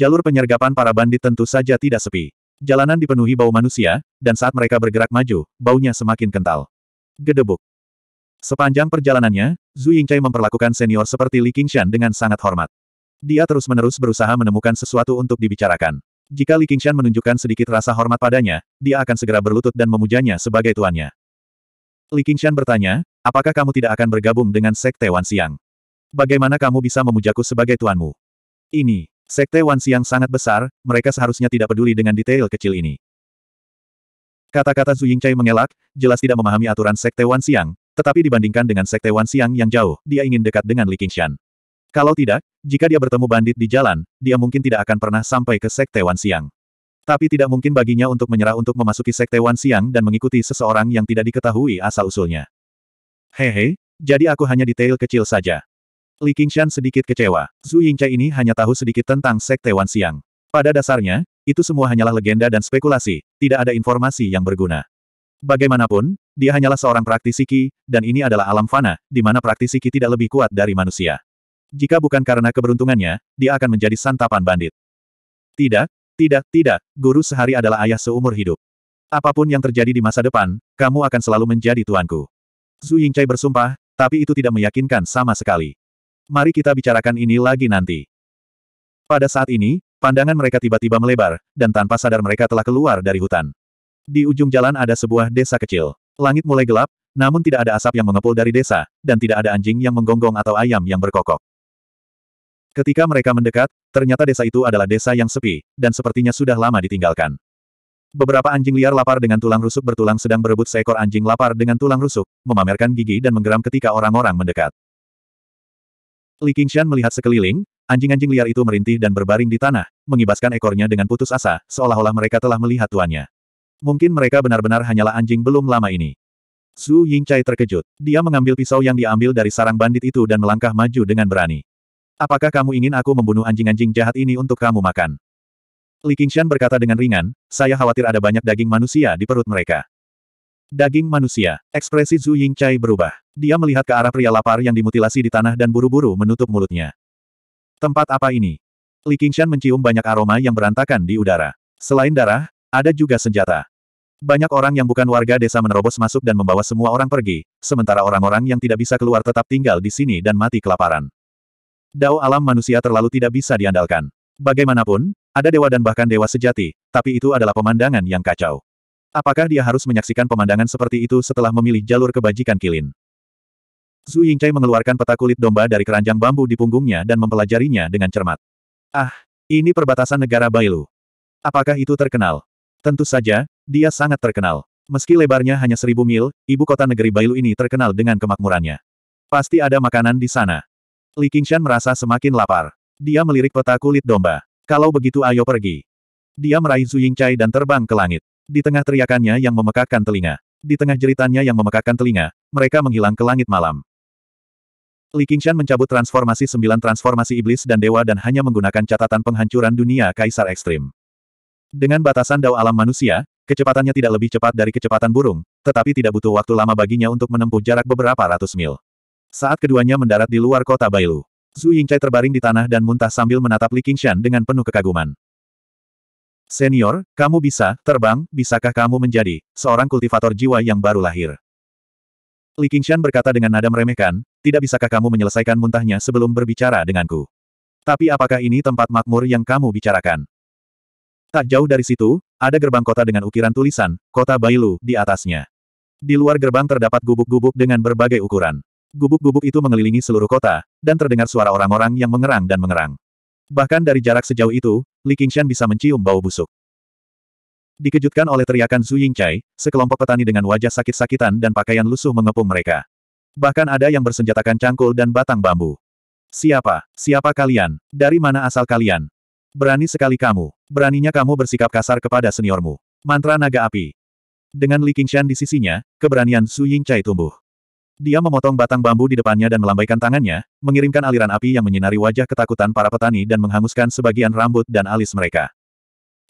Jalur penyergapan para bandit tentu saja tidak sepi. Jalanan dipenuhi bau manusia, dan saat mereka bergerak maju, baunya semakin kental. Gedebuk. Sepanjang perjalanannya, Zhu Yingcai memperlakukan senior seperti Li Qingshan dengan sangat hormat. Dia terus-menerus berusaha menemukan sesuatu untuk dibicarakan. Jika Li Qingshan menunjukkan sedikit rasa hormat padanya, dia akan segera berlutut dan memujanya sebagai tuannya. Li Qingshan bertanya, apakah kamu tidak akan bergabung dengan Sekte Wan Siang? Bagaimana kamu bisa memujaku sebagai tuanmu? Ini. Sekte Wan Siang sangat besar, mereka seharusnya tidak peduli dengan detail kecil ini. Kata-kata Zhu Yingcai mengelak, jelas tidak memahami aturan Sekte Wan Siang. tetapi dibandingkan dengan Sekte Wan Siang yang jauh, dia ingin dekat dengan Li Qingshan. Kalau tidak, jika dia bertemu bandit di jalan, dia mungkin tidak akan pernah sampai ke Sekte Wan Siang. Tapi tidak mungkin baginya untuk menyerah untuk memasuki Sekte Wan Siang dan mengikuti seseorang yang tidak diketahui asal-usulnya. Hehe, jadi aku hanya detail kecil saja. Li Qingshan sedikit kecewa. Zhu Yingcai ini hanya tahu sedikit tentang Sekte Wan Siang. Pada dasarnya, itu semua hanyalah legenda dan spekulasi, tidak ada informasi yang berguna. Bagaimanapun, dia hanyalah seorang praktisi Qi, dan ini adalah alam fana, di mana praktisi Qi tidak lebih kuat dari manusia. Jika bukan karena keberuntungannya, dia akan menjadi santapan bandit. Tidak, tidak, tidak, guru sehari adalah ayah seumur hidup. Apapun yang terjadi di masa depan, kamu akan selalu menjadi tuanku. Zhu Yingcai bersumpah, tapi itu tidak meyakinkan sama sekali mari kita bicarakan ini lagi nanti. Pada saat ini, pandangan mereka tiba-tiba melebar, dan tanpa sadar mereka telah keluar dari hutan. Di ujung jalan ada sebuah desa kecil. Langit mulai gelap, namun tidak ada asap yang mengepul dari desa, dan tidak ada anjing yang menggonggong atau ayam yang berkokok. Ketika mereka mendekat, ternyata desa itu adalah desa yang sepi, dan sepertinya sudah lama ditinggalkan. Beberapa anjing liar lapar dengan tulang rusuk bertulang sedang berebut seekor anjing lapar dengan tulang rusuk, memamerkan gigi dan menggeram ketika orang-orang mendekat. Li Qingshan melihat sekeliling, anjing-anjing liar itu merintih dan berbaring di tanah, mengibaskan ekornya dengan putus asa, seolah-olah mereka telah melihat tuannya. Mungkin mereka benar-benar hanyalah anjing belum lama ini. Su Yingcai terkejut. Dia mengambil pisau yang diambil dari sarang bandit itu dan melangkah maju dengan berani. Apakah kamu ingin aku membunuh anjing-anjing jahat ini untuk kamu makan? Li Qingshan berkata dengan ringan, saya khawatir ada banyak daging manusia di perut mereka. Daging manusia, ekspresi Zhu Yingcai berubah. Dia melihat ke arah pria lapar yang dimutilasi di tanah dan buru-buru menutup mulutnya. Tempat apa ini? Li Qingshan mencium banyak aroma yang berantakan di udara. Selain darah, ada juga senjata. Banyak orang yang bukan warga desa menerobos masuk dan membawa semua orang pergi, sementara orang-orang yang tidak bisa keluar tetap tinggal di sini dan mati kelaparan. Dao alam manusia terlalu tidak bisa diandalkan. Bagaimanapun, ada dewa dan bahkan dewa sejati, tapi itu adalah pemandangan yang kacau. Apakah dia harus menyaksikan pemandangan seperti itu setelah memilih jalur kebajikan Kilin? Zhu Yingcai mengeluarkan peta kulit domba dari keranjang bambu di punggungnya dan mempelajarinya dengan cermat. Ah, ini perbatasan negara Bailu. Apakah itu terkenal? Tentu saja, dia sangat terkenal. Meski lebarnya hanya seribu mil, ibu kota negeri Bailu ini terkenal dengan kemakmurannya. Pasti ada makanan di sana. Li Qingshan merasa semakin lapar. Dia melirik peta kulit domba. Kalau begitu ayo pergi. Dia meraih Zhu Yingcai dan terbang ke langit. Di tengah teriakannya yang memekakkan telinga. Di tengah jeritannya yang memekakkan telinga, mereka menghilang ke langit malam. Li Qingshan mencabut transformasi sembilan transformasi iblis dan dewa dan hanya menggunakan catatan penghancuran dunia kaisar ekstrim. Dengan batasan dao alam manusia, kecepatannya tidak lebih cepat dari kecepatan burung, tetapi tidak butuh waktu lama baginya untuk menempuh jarak beberapa ratus mil. Saat keduanya mendarat di luar kota Bailu, Zhu Yingcai terbaring di tanah dan muntah sambil menatap Li Qingshan dengan penuh kekaguman. Senior, kamu bisa, terbang, bisakah kamu menjadi, seorang kultivator jiwa yang baru lahir? Li Qingshan berkata dengan nada meremehkan, tidak bisakah kamu menyelesaikan muntahnya sebelum berbicara denganku? Tapi apakah ini tempat makmur yang kamu bicarakan? Tak jauh dari situ, ada gerbang kota dengan ukiran tulisan, kota Bailu, di atasnya. Di luar gerbang terdapat gubuk-gubuk dengan berbagai ukuran. Gubuk-gubuk itu mengelilingi seluruh kota, dan terdengar suara orang-orang yang mengerang dan mengerang. Bahkan dari jarak sejauh itu, Li Qingshan bisa mencium bau busuk. Dikejutkan oleh teriakan Zhu Yingcai, sekelompok petani dengan wajah sakit-sakitan dan pakaian lusuh mengepung mereka. Bahkan ada yang bersenjatakan cangkul dan batang bambu. Siapa? Siapa kalian? Dari mana asal kalian? Berani sekali kamu. Beraninya kamu bersikap kasar kepada seniormu. Mantra naga api. Dengan Li Qingshan di sisinya, keberanian Su Yingcai tumbuh. Dia memotong batang bambu di depannya dan melambaikan tangannya, mengirimkan aliran api yang menyinari wajah ketakutan para petani dan menghanguskan sebagian rambut dan alis mereka.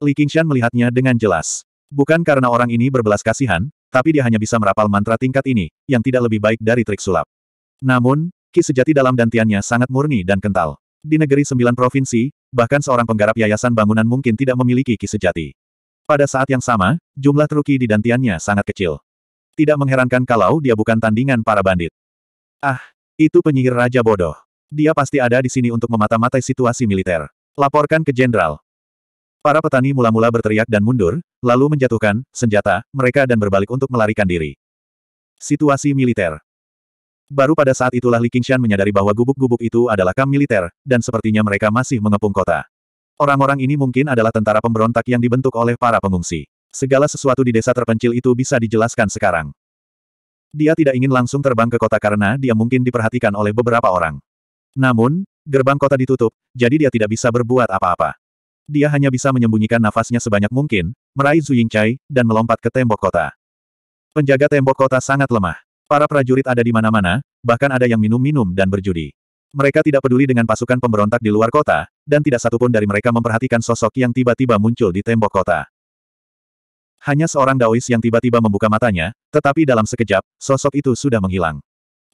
Li Qingshan melihatnya dengan jelas. Bukan karena orang ini berbelas kasihan, tapi dia hanya bisa merapal mantra tingkat ini, yang tidak lebih baik dari trik sulap. Namun, ki sejati dalam dantiannya sangat murni dan kental. Di negeri sembilan provinsi, bahkan seorang penggarap yayasan bangunan mungkin tidak memiliki ki sejati. Pada saat yang sama, jumlah truki di dantiannya sangat kecil. Tidak mengherankan kalau dia bukan tandingan para bandit. Ah, itu penyihir Raja Bodoh. Dia pasti ada di sini untuk memata-matai situasi militer. Laporkan ke Jenderal, Para petani mula-mula berteriak dan mundur, lalu menjatuhkan senjata mereka dan berbalik untuk melarikan diri. Situasi militer Baru pada saat itulah Li Qingshan menyadari bahwa gubuk-gubuk itu adalah kamp militer, dan sepertinya mereka masih mengepung kota. Orang-orang ini mungkin adalah tentara pemberontak yang dibentuk oleh para pengungsi. Segala sesuatu di desa terpencil itu bisa dijelaskan sekarang. Dia tidak ingin langsung terbang ke kota karena dia mungkin diperhatikan oleh beberapa orang. Namun, gerbang kota ditutup, jadi dia tidak bisa berbuat apa-apa. Dia hanya bisa menyembunyikan nafasnya sebanyak mungkin, meraih Zhu Yingcai, dan melompat ke tembok kota. Penjaga tembok kota sangat lemah. Para prajurit ada di mana-mana, bahkan ada yang minum-minum dan berjudi. Mereka tidak peduli dengan pasukan pemberontak di luar kota, dan tidak satupun dari mereka memperhatikan sosok yang tiba-tiba muncul di tembok kota. Hanya seorang Daois yang tiba-tiba membuka matanya, tetapi dalam sekejap, sosok itu sudah menghilang.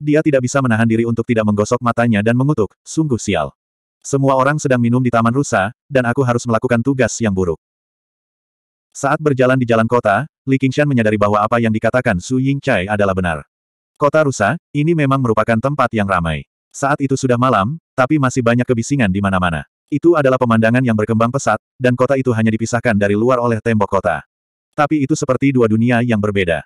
Dia tidak bisa menahan diri untuk tidak menggosok matanya dan mengutuk, sungguh sial. Semua orang sedang minum di Taman Rusa, dan aku harus melakukan tugas yang buruk. Saat berjalan di jalan kota, Li Qingshan menyadari bahwa apa yang dikatakan Su Yingcai adalah benar. Kota Rusa, ini memang merupakan tempat yang ramai. Saat itu sudah malam, tapi masih banyak kebisingan di mana-mana. Itu adalah pemandangan yang berkembang pesat, dan kota itu hanya dipisahkan dari luar oleh tembok kota. Tapi itu seperti dua dunia yang berbeda.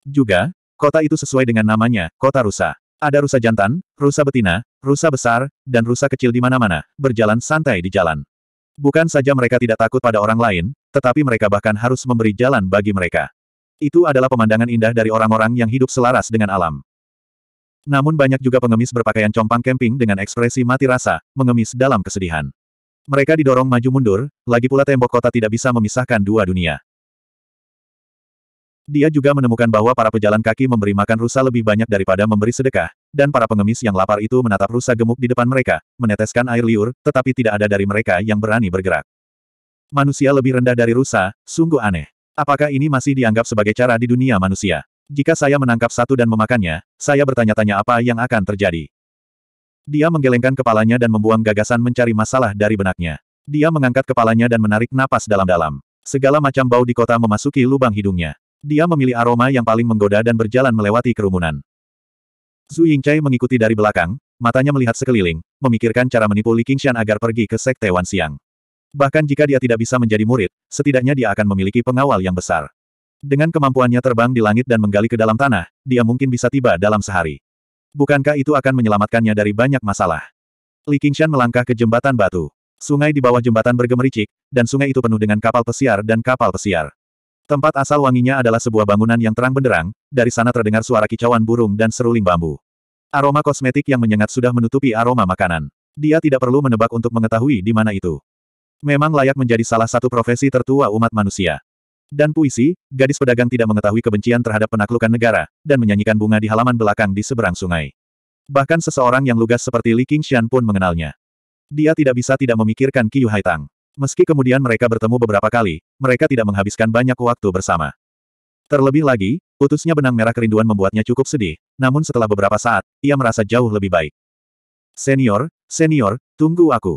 Juga, kota itu sesuai dengan namanya, Kota Rusa. Ada rusa jantan, rusa betina, rusa besar, dan rusa kecil di mana-mana, berjalan santai di jalan. Bukan saja mereka tidak takut pada orang lain, tetapi mereka bahkan harus memberi jalan bagi mereka. Itu adalah pemandangan indah dari orang-orang yang hidup selaras dengan alam. Namun banyak juga pengemis berpakaian compang camping dengan ekspresi mati rasa, mengemis dalam kesedihan. Mereka didorong maju mundur, lagi pula tembok kota tidak bisa memisahkan dua dunia. Dia juga menemukan bahwa para pejalan kaki memberi makan rusa lebih banyak daripada memberi sedekah, dan para pengemis yang lapar itu menatap rusa gemuk di depan mereka, meneteskan air liur, tetapi tidak ada dari mereka yang berani bergerak. Manusia lebih rendah dari rusa, sungguh aneh. Apakah ini masih dianggap sebagai cara di dunia manusia? Jika saya menangkap satu dan memakannya, saya bertanya-tanya apa yang akan terjadi. Dia menggelengkan kepalanya dan membuang gagasan mencari masalah dari benaknya. Dia mengangkat kepalanya dan menarik napas dalam-dalam. Segala macam bau di kota memasuki lubang hidungnya. Dia memilih aroma yang paling menggoda dan berjalan melewati kerumunan. Zhu Yingcai mengikuti dari belakang, matanya melihat sekeliling, memikirkan cara menipu Li Qingshan agar pergi ke Sekte Wan Siang. Bahkan jika dia tidak bisa menjadi murid, setidaknya dia akan memiliki pengawal yang besar. Dengan kemampuannya terbang di langit dan menggali ke dalam tanah, dia mungkin bisa tiba dalam sehari. Bukankah itu akan menyelamatkannya dari banyak masalah? Li Qingshan melangkah ke jembatan batu. Sungai di bawah jembatan bergemericik, dan sungai itu penuh dengan kapal pesiar dan kapal pesiar. Tempat asal wanginya adalah sebuah bangunan yang terang benderang, dari sana terdengar suara kicauan burung dan seruling bambu. Aroma kosmetik yang menyengat sudah menutupi aroma makanan. Dia tidak perlu menebak untuk mengetahui di mana itu. Memang layak menjadi salah satu profesi tertua umat manusia. Dan puisi, gadis pedagang tidak mengetahui kebencian terhadap penaklukan negara, dan menyanyikan bunga di halaman belakang di seberang sungai. Bahkan seseorang yang lugas seperti Li Qingshan pun mengenalnya. Dia tidak bisa tidak memikirkan Qiu Haitang. Meski kemudian mereka bertemu beberapa kali, mereka tidak menghabiskan banyak waktu bersama. Terlebih lagi, putusnya benang merah kerinduan membuatnya cukup sedih, namun setelah beberapa saat, ia merasa jauh lebih baik. Senior, senior, tunggu aku.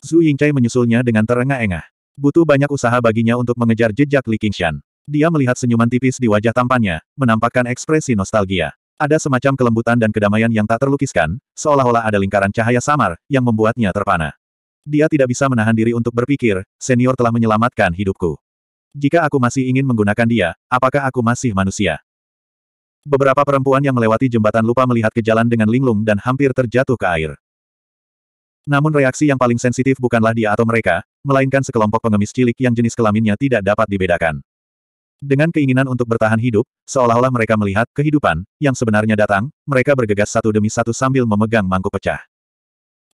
Zhu Yingcai menyusulnya dengan terengah-engah. Butuh banyak usaha baginya untuk mengejar jejak Li Qingshan. Dia melihat senyuman tipis di wajah tampannya, menampakkan ekspresi nostalgia. Ada semacam kelembutan dan kedamaian yang tak terlukiskan, seolah-olah ada lingkaran cahaya samar, yang membuatnya terpana. Dia tidak bisa menahan diri untuk berpikir, senior telah menyelamatkan hidupku. Jika aku masih ingin menggunakan dia, apakah aku masih manusia? Beberapa perempuan yang melewati jembatan lupa melihat ke jalan dengan linglung dan hampir terjatuh ke air. Namun reaksi yang paling sensitif bukanlah dia atau mereka, melainkan sekelompok pengemis cilik yang jenis kelaminnya tidak dapat dibedakan. Dengan keinginan untuk bertahan hidup, seolah-olah mereka melihat kehidupan yang sebenarnya datang, mereka bergegas satu demi satu sambil memegang mangkuk pecah.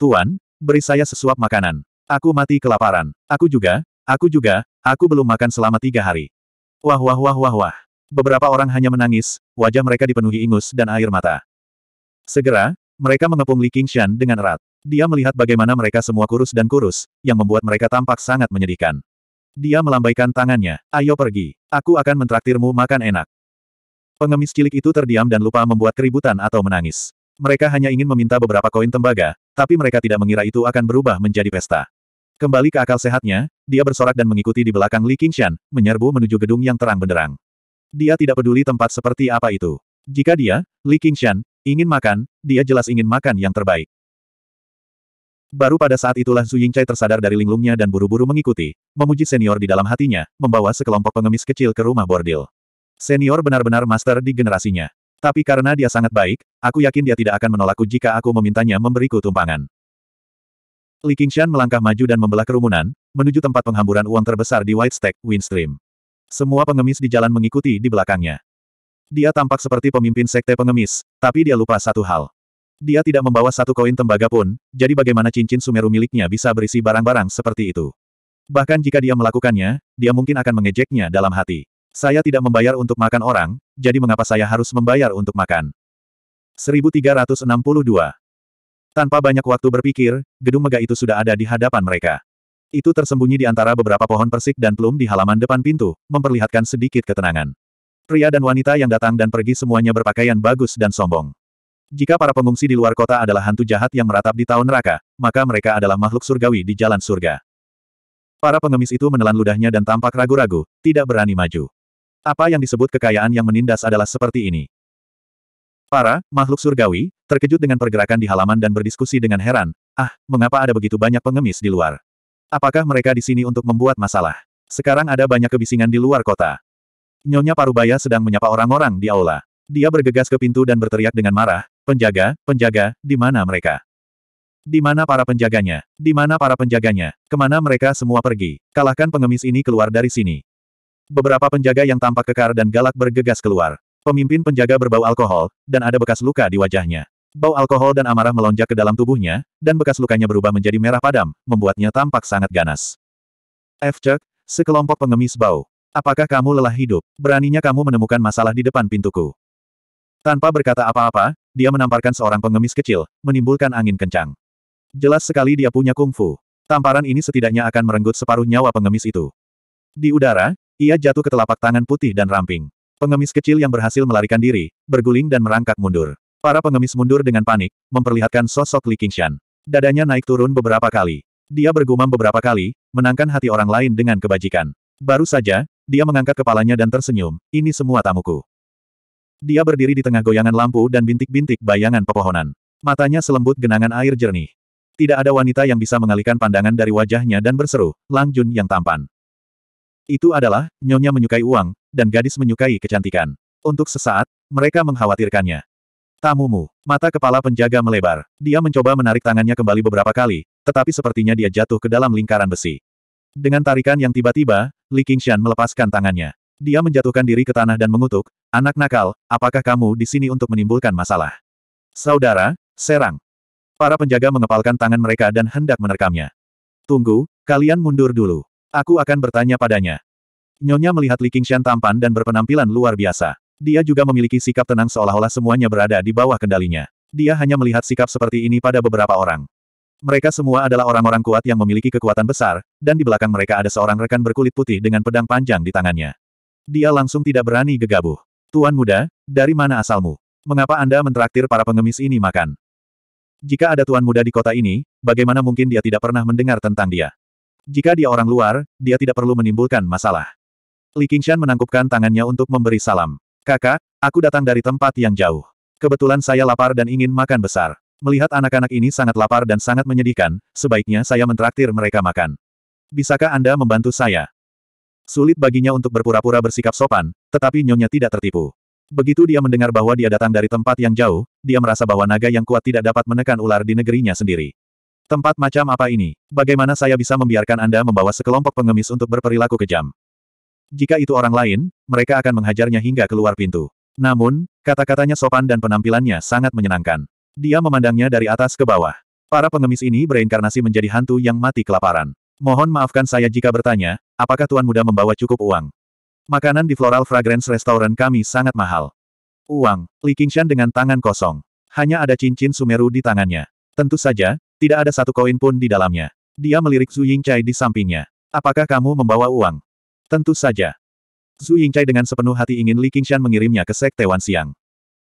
Tuan, Beri saya sesuap makanan. Aku mati kelaparan. Aku juga, aku juga, aku belum makan selama tiga hari. Wah wah wah wah wah. Beberapa orang hanya menangis, wajah mereka dipenuhi ingus dan air mata. Segera, mereka mengepung Li Qingshan dengan erat. Dia melihat bagaimana mereka semua kurus dan kurus, yang membuat mereka tampak sangat menyedihkan. Dia melambaikan tangannya, ayo pergi, aku akan mentraktirmu makan enak. Pengemis cilik itu terdiam dan lupa membuat keributan atau menangis. Mereka hanya ingin meminta beberapa koin tembaga, tapi mereka tidak mengira itu akan berubah menjadi pesta. Kembali ke akal sehatnya, dia bersorak dan mengikuti di belakang Li Qingshan, menyerbu menuju gedung yang terang benderang. Dia tidak peduli tempat seperti apa itu. Jika dia, Li Qingshan, ingin makan, dia jelas ingin makan yang terbaik. Baru pada saat itulah Zhu Yingcai tersadar dari linglungnya dan buru-buru mengikuti, memuji senior di dalam hatinya, membawa sekelompok pengemis kecil ke rumah bordil. Senior benar-benar master di generasinya. Tapi karena dia sangat baik, aku yakin dia tidak akan menolakku jika aku memintanya memberiku tumpangan. Li Qingshan melangkah maju dan membelah kerumunan, menuju tempat penghamburan uang terbesar di White Stack, Windstream. Semua pengemis di jalan mengikuti di belakangnya. Dia tampak seperti pemimpin sekte pengemis, tapi dia lupa satu hal. Dia tidak membawa satu koin tembaga pun, jadi bagaimana cincin Sumeru miliknya bisa berisi barang-barang seperti itu. Bahkan jika dia melakukannya, dia mungkin akan mengejeknya dalam hati. Saya tidak membayar untuk makan orang, jadi mengapa saya harus membayar untuk makan? 1362. Tanpa banyak waktu berpikir, gedung megah itu sudah ada di hadapan mereka. Itu tersembunyi di antara beberapa pohon persik dan plum di halaman depan pintu, memperlihatkan sedikit ketenangan. Pria dan wanita yang datang dan pergi semuanya berpakaian bagus dan sombong. Jika para pengungsi di luar kota adalah hantu jahat yang meratap di tahun neraka, maka mereka adalah makhluk surgawi di jalan surga. Para pengemis itu menelan ludahnya dan tampak ragu-ragu, tidak berani maju. Apa yang disebut kekayaan yang menindas adalah seperti ini. Para makhluk surgawi terkejut dengan pergerakan di halaman dan berdiskusi dengan heran, "Ah, mengapa ada begitu banyak pengemis di luar? Apakah mereka di sini untuk membuat masalah? Sekarang ada banyak kebisingan di luar kota." Nyonya Parubaya sedang menyapa orang-orang di aula. Dia bergegas ke pintu dan berteriak dengan marah, "Penjaga, penjaga, di mana mereka? Di mana para penjaganya? Di mana para penjaganya? Kemana mereka semua pergi? Kalahkan pengemis ini keluar dari sini." Beberapa penjaga yang tampak kekar dan galak bergegas keluar. Pemimpin penjaga berbau alkohol, dan ada bekas luka di wajahnya. Bau alkohol dan amarah melonjak ke dalam tubuhnya, dan bekas lukanya berubah menjadi merah padam, membuatnya tampak sangat ganas. F. Chuck, sekelompok pengemis bau. Apakah kamu lelah hidup? Beraninya kamu menemukan masalah di depan pintuku. Tanpa berkata apa-apa, dia menamparkan seorang pengemis kecil, menimbulkan angin kencang. Jelas sekali dia punya kungfu. Tamparan ini setidaknya akan merenggut separuh nyawa pengemis itu. Di udara, ia jatuh ke telapak tangan putih dan ramping. Pengemis kecil yang berhasil melarikan diri, berguling dan merangkak mundur. Para pengemis mundur dengan panik, memperlihatkan sosok Li Qingshan. Dadanya naik turun beberapa kali. Dia bergumam beberapa kali, menangkan hati orang lain dengan kebajikan. Baru saja, dia mengangkat kepalanya dan tersenyum, ini semua tamuku. Dia berdiri di tengah goyangan lampu dan bintik-bintik bayangan pepohonan. Matanya selembut genangan air jernih. Tidak ada wanita yang bisa mengalihkan pandangan dari wajahnya dan berseru, Lang Jun yang tampan. Itu adalah, Nyonya menyukai uang, dan gadis menyukai kecantikan. Untuk sesaat, mereka mengkhawatirkannya. Tamumu, mata kepala penjaga melebar. Dia mencoba menarik tangannya kembali beberapa kali, tetapi sepertinya dia jatuh ke dalam lingkaran besi. Dengan tarikan yang tiba-tiba, Li Qingshan melepaskan tangannya. Dia menjatuhkan diri ke tanah dan mengutuk, anak nakal, apakah kamu di sini untuk menimbulkan masalah? Saudara, serang. Para penjaga mengepalkan tangan mereka dan hendak menerkamnya. Tunggu, kalian mundur dulu. Aku akan bertanya padanya. Nyonya melihat Li Qingshan tampan dan berpenampilan luar biasa. Dia juga memiliki sikap tenang seolah-olah semuanya berada di bawah kendalinya. Dia hanya melihat sikap seperti ini pada beberapa orang. Mereka semua adalah orang-orang kuat yang memiliki kekuatan besar, dan di belakang mereka ada seorang rekan berkulit putih dengan pedang panjang di tangannya. Dia langsung tidak berani gegabah. Tuan muda, dari mana asalmu? Mengapa Anda mentraktir para pengemis ini makan? Jika ada tuan muda di kota ini, bagaimana mungkin dia tidak pernah mendengar tentang dia? Jika dia orang luar, dia tidak perlu menimbulkan masalah. Li Qingshan menangkupkan tangannya untuk memberi salam. Kakak, aku datang dari tempat yang jauh. Kebetulan saya lapar dan ingin makan besar. Melihat anak-anak ini sangat lapar dan sangat menyedihkan, sebaiknya saya mentraktir mereka makan. Bisakah Anda membantu saya? Sulit baginya untuk berpura-pura bersikap sopan, tetapi Nyonya tidak tertipu. Begitu dia mendengar bahwa dia datang dari tempat yang jauh, dia merasa bahwa naga yang kuat tidak dapat menekan ular di negerinya sendiri. Tempat macam apa ini? Bagaimana saya bisa membiarkan Anda membawa sekelompok pengemis untuk berperilaku kejam? Jika itu orang lain, mereka akan menghajarnya hingga keluar pintu. Namun, kata-katanya sopan dan penampilannya sangat menyenangkan. Dia memandangnya dari atas ke bawah. Para pengemis ini bereinkarnasi menjadi hantu yang mati kelaparan. Mohon maafkan saya jika bertanya, apakah Tuan Muda membawa cukup uang? Makanan di Floral Fragrance Restaurant kami sangat mahal. Uang, Li Qingshan dengan tangan kosong. Hanya ada cincin Sumeru di tangannya. Tentu saja, tidak ada satu koin pun di dalamnya. Dia melirik Zhu Yingcai di sampingnya. Apakah kamu membawa uang? Tentu saja. Zhu Yingcai dengan sepenuh hati ingin Li Qingshan mengirimnya ke Sekte Wan Siang.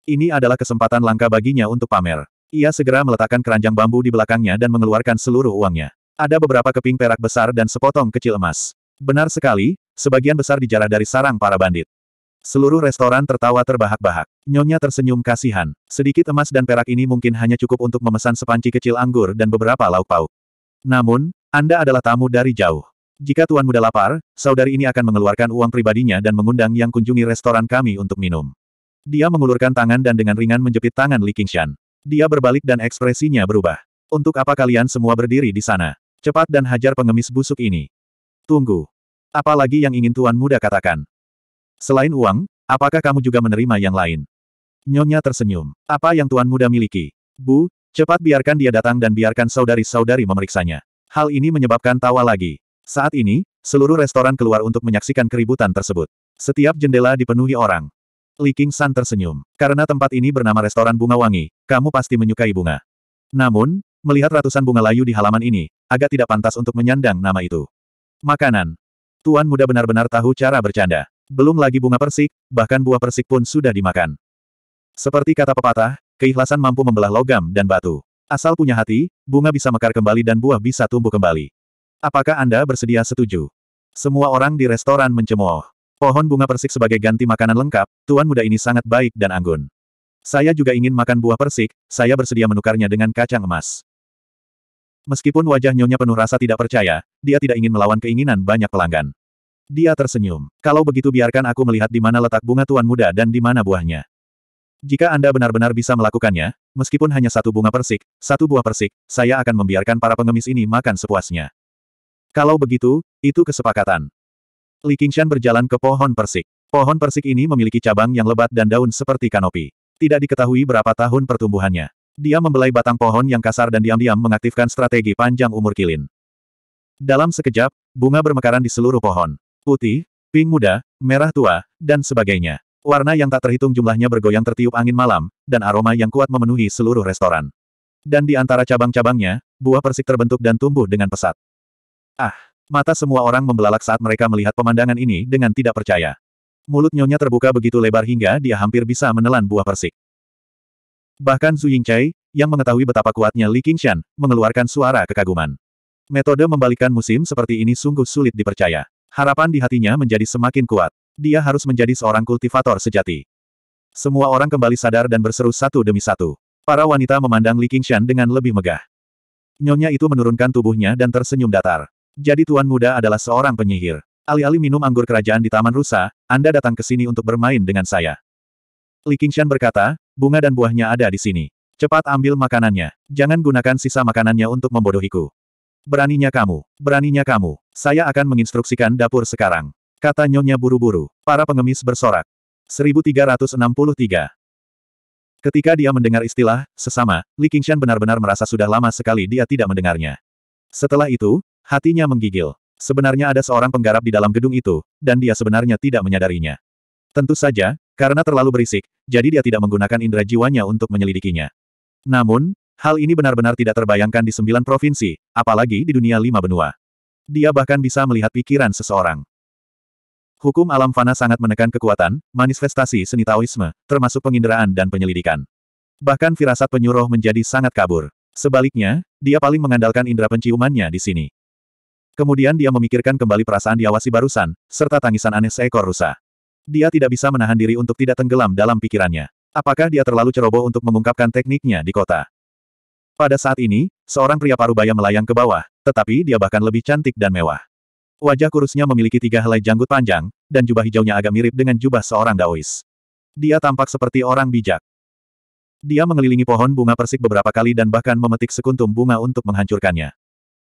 Ini adalah kesempatan langka baginya untuk pamer. Ia segera meletakkan keranjang bambu di belakangnya dan mengeluarkan seluruh uangnya. Ada beberapa keping perak besar dan sepotong kecil emas. Benar sekali, sebagian besar dijarah dari sarang para bandit. Seluruh restoran tertawa terbahak-bahak. Nyonya tersenyum kasihan. Sedikit emas dan perak ini mungkin hanya cukup untuk memesan sepanci kecil anggur dan beberapa lauk pauk. Namun, Anda adalah tamu dari jauh. Jika Tuan Muda lapar, saudari ini akan mengeluarkan uang pribadinya dan mengundang yang kunjungi restoran kami untuk minum. Dia mengulurkan tangan dan dengan ringan menjepit tangan Li Qingshan. Dia berbalik dan ekspresinya berubah. Untuk apa kalian semua berdiri di sana? Cepat dan hajar pengemis busuk ini. Tunggu. Apalagi yang ingin Tuan Muda katakan? Selain uang, apakah kamu juga menerima yang lain? Nyonya tersenyum. Apa yang tuan muda miliki? Bu, cepat biarkan dia datang dan biarkan saudari-saudari memeriksanya. Hal ini menyebabkan tawa lagi. Saat ini, seluruh restoran keluar untuk menyaksikan keributan tersebut. Setiap jendela dipenuhi orang. Li King San tersenyum. Karena tempat ini bernama restoran bunga wangi, kamu pasti menyukai bunga. Namun, melihat ratusan bunga layu di halaman ini, agak tidak pantas untuk menyandang nama itu. Makanan. Tuan muda benar-benar tahu cara bercanda. Belum lagi bunga persik, bahkan buah persik pun sudah dimakan. Seperti kata pepatah, keikhlasan mampu membelah logam dan batu. Asal punya hati, bunga bisa mekar kembali dan buah bisa tumbuh kembali. Apakah Anda bersedia setuju? Semua orang di restoran mencemooh. Pohon bunga persik sebagai ganti makanan lengkap, tuan muda ini sangat baik dan anggun. Saya juga ingin makan buah persik, saya bersedia menukarnya dengan kacang emas. Meskipun wajah Nyonya penuh rasa tidak percaya, dia tidak ingin melawan keinginan banyak pelanggan. Dia tersenyum. Kalau begitu biarkan aku melihat di mana letak bunga tuan muda dan di mana buahnya. Jika Anda benar-benar bisa melakukannya, meskipun hanya satu bunga persik, satu buah persik, saya akan membiarkan para pengemis ini makan sepuasnya. Kalau begitu, itu kesepakatan. Li Qingshan berjalan ke pohon persik. Pohon persik ini memiliki cabang yang lebat dan daun seperti kanopi. Tidak diketahui berapa tahun pertumbuhannya. Dia membelai batang pohon yang kasar dan diam-diam mengaktifkan strategi panjang umur kilin. Dalam sekejap, bunga bermekaran di seluruh pohon putih, pink muda, merah tua, dan sebagainya. Warna yang tak terhitung jumlahnya bergoyang tertiup angin malam, dan aroma yang kuat memenuhi seluruh restoran. Dan di antara cabang-cabangnya, buah persik terbentuk dan tumbuh dengan pesat. Ah, mata semua orang membelalak saat mereka melihat pemandangan ini dengan tidak percaya. Mulut nyonya terbuka begitu lebar hingga dia hampir bisa menelan buah persik. Bahkan Zhu Yingcai, yang mengetahui betapa kuatnya Li Qingshan, mengeluarkan suara kekaguman. Metode membalikan musim seperti ini sungguh sulit dipercaya. Harapan di hatinya menjadi semakin kuat. Dia harus menjadi seorang kultivator sejati. Semua orang kembali sadar dan berseru satu demi satu. Para wanita memandang Li Qingshan dengan lebih megah. Nyonya itu menurunkan tubuhnya dan tersenyum datar. Jadi tuan muda adalah seorang penyihir. Alih-alih minum anggur kerajaan di Taman Rusa, Anda datang ke sini untuk bermain dengan saya. Li Qingshan berkata, bunga dan buahnya ada di sini. Cepat ambil makanannya. Jangan gunakan sisa makanannya untuk membodohiku. Beraninya kamu, beraninya kamu, saya akan menginstruksikan dapur sekarang. Kata nyonya buru-buru, para pengemis bersorak. 1363 Ketika dia mendengar istilah, sesama, Li Qingshan benar-benar merasa sudah lama sekali dia tidak mendengarnya. Setelah itu, hatinya menggigil. Sebenarnya ada seorang penggarap di dalam gedung itu, dan dia sebenarnya tidak menyadarinya. Tentu saja, karena terlalu berisik, jadi dia tidak menggunakan indera jiwanya untuk menyelidikinya. Namun, Hal ini benar-benar tidak terbayangkan di sembilan provinsi, apalagi di dunia lima benua. Dia bahkan bisa melihat pikiran seseorang. Hukum alam fana sangat menekan kekuatan, manifestasi seni Taoisme, termasuk penginderaan dan penyelidikan. Bahkan firasat penyuruh menjadi sangat kabur. Sebaliknya, dia paling mengandalkan indera penciumannya di sini. Kemudian dia memikirkan kembali perasaan diawasi barusan, serta tangisan aneh seekor rusa. Dia tidak bisa menahan diri untuk tidak tenggelam dalam pikirannya. Apakah dia terlalu ceroboh untuk mengungkapkan tekniknya di kota? Pada saat ini, seorang pria parubaya melayang ke bawah, tetapi dia bahkan lebih cantik dan mewah. Wajah kurusnya memiliki tiga helai janggut panjang, dan jubah hijaunya agak mirip dengan jubah seorang daois. Dia tampak seperti orang bijak. Dia mengelilingi pohon bunga persik beberapa kali dan bahkan memetik sekuntum bunga untuk menghancurkannya.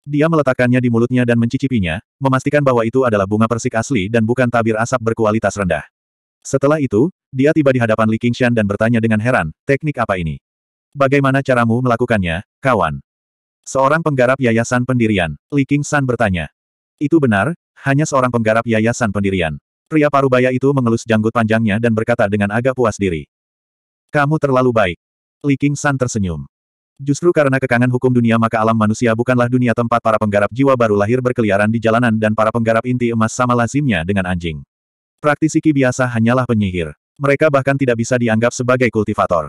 Dia meletakkannya di mulutnya dan mencicipinya, memastikan bahwa itu adalah bunga persik asli dan bukan tabir asap berkualitas rendah. Setelah itu, dia tiba di hadapan Li Qingshan dan bertanya dengan heran, teknik apa ini? Bagaimana caramu melakukannya, kawan? Seorang penggarap yayasan pendirian, Li King San bertanya. Itu benar, hanya seorang penggarap yayasan pendirian. Pria parubaya itu mengelus janggut panjangnya dan berkata dengan agak puas diri. Kamu terlalu baik. Li King San tersenyum. Justru karena kekangan hukum dunia maka alam manusia bukanlah dunia tempat para penggarap jiwa baru lahir berkeliaran di jalanan dan para penggarap inti emas sama lazimnya dengan anjing. Praktisi Ki biasa hanyalah penyihir. Mereka bahkan tidak bisa dianggap sebagai kultivator.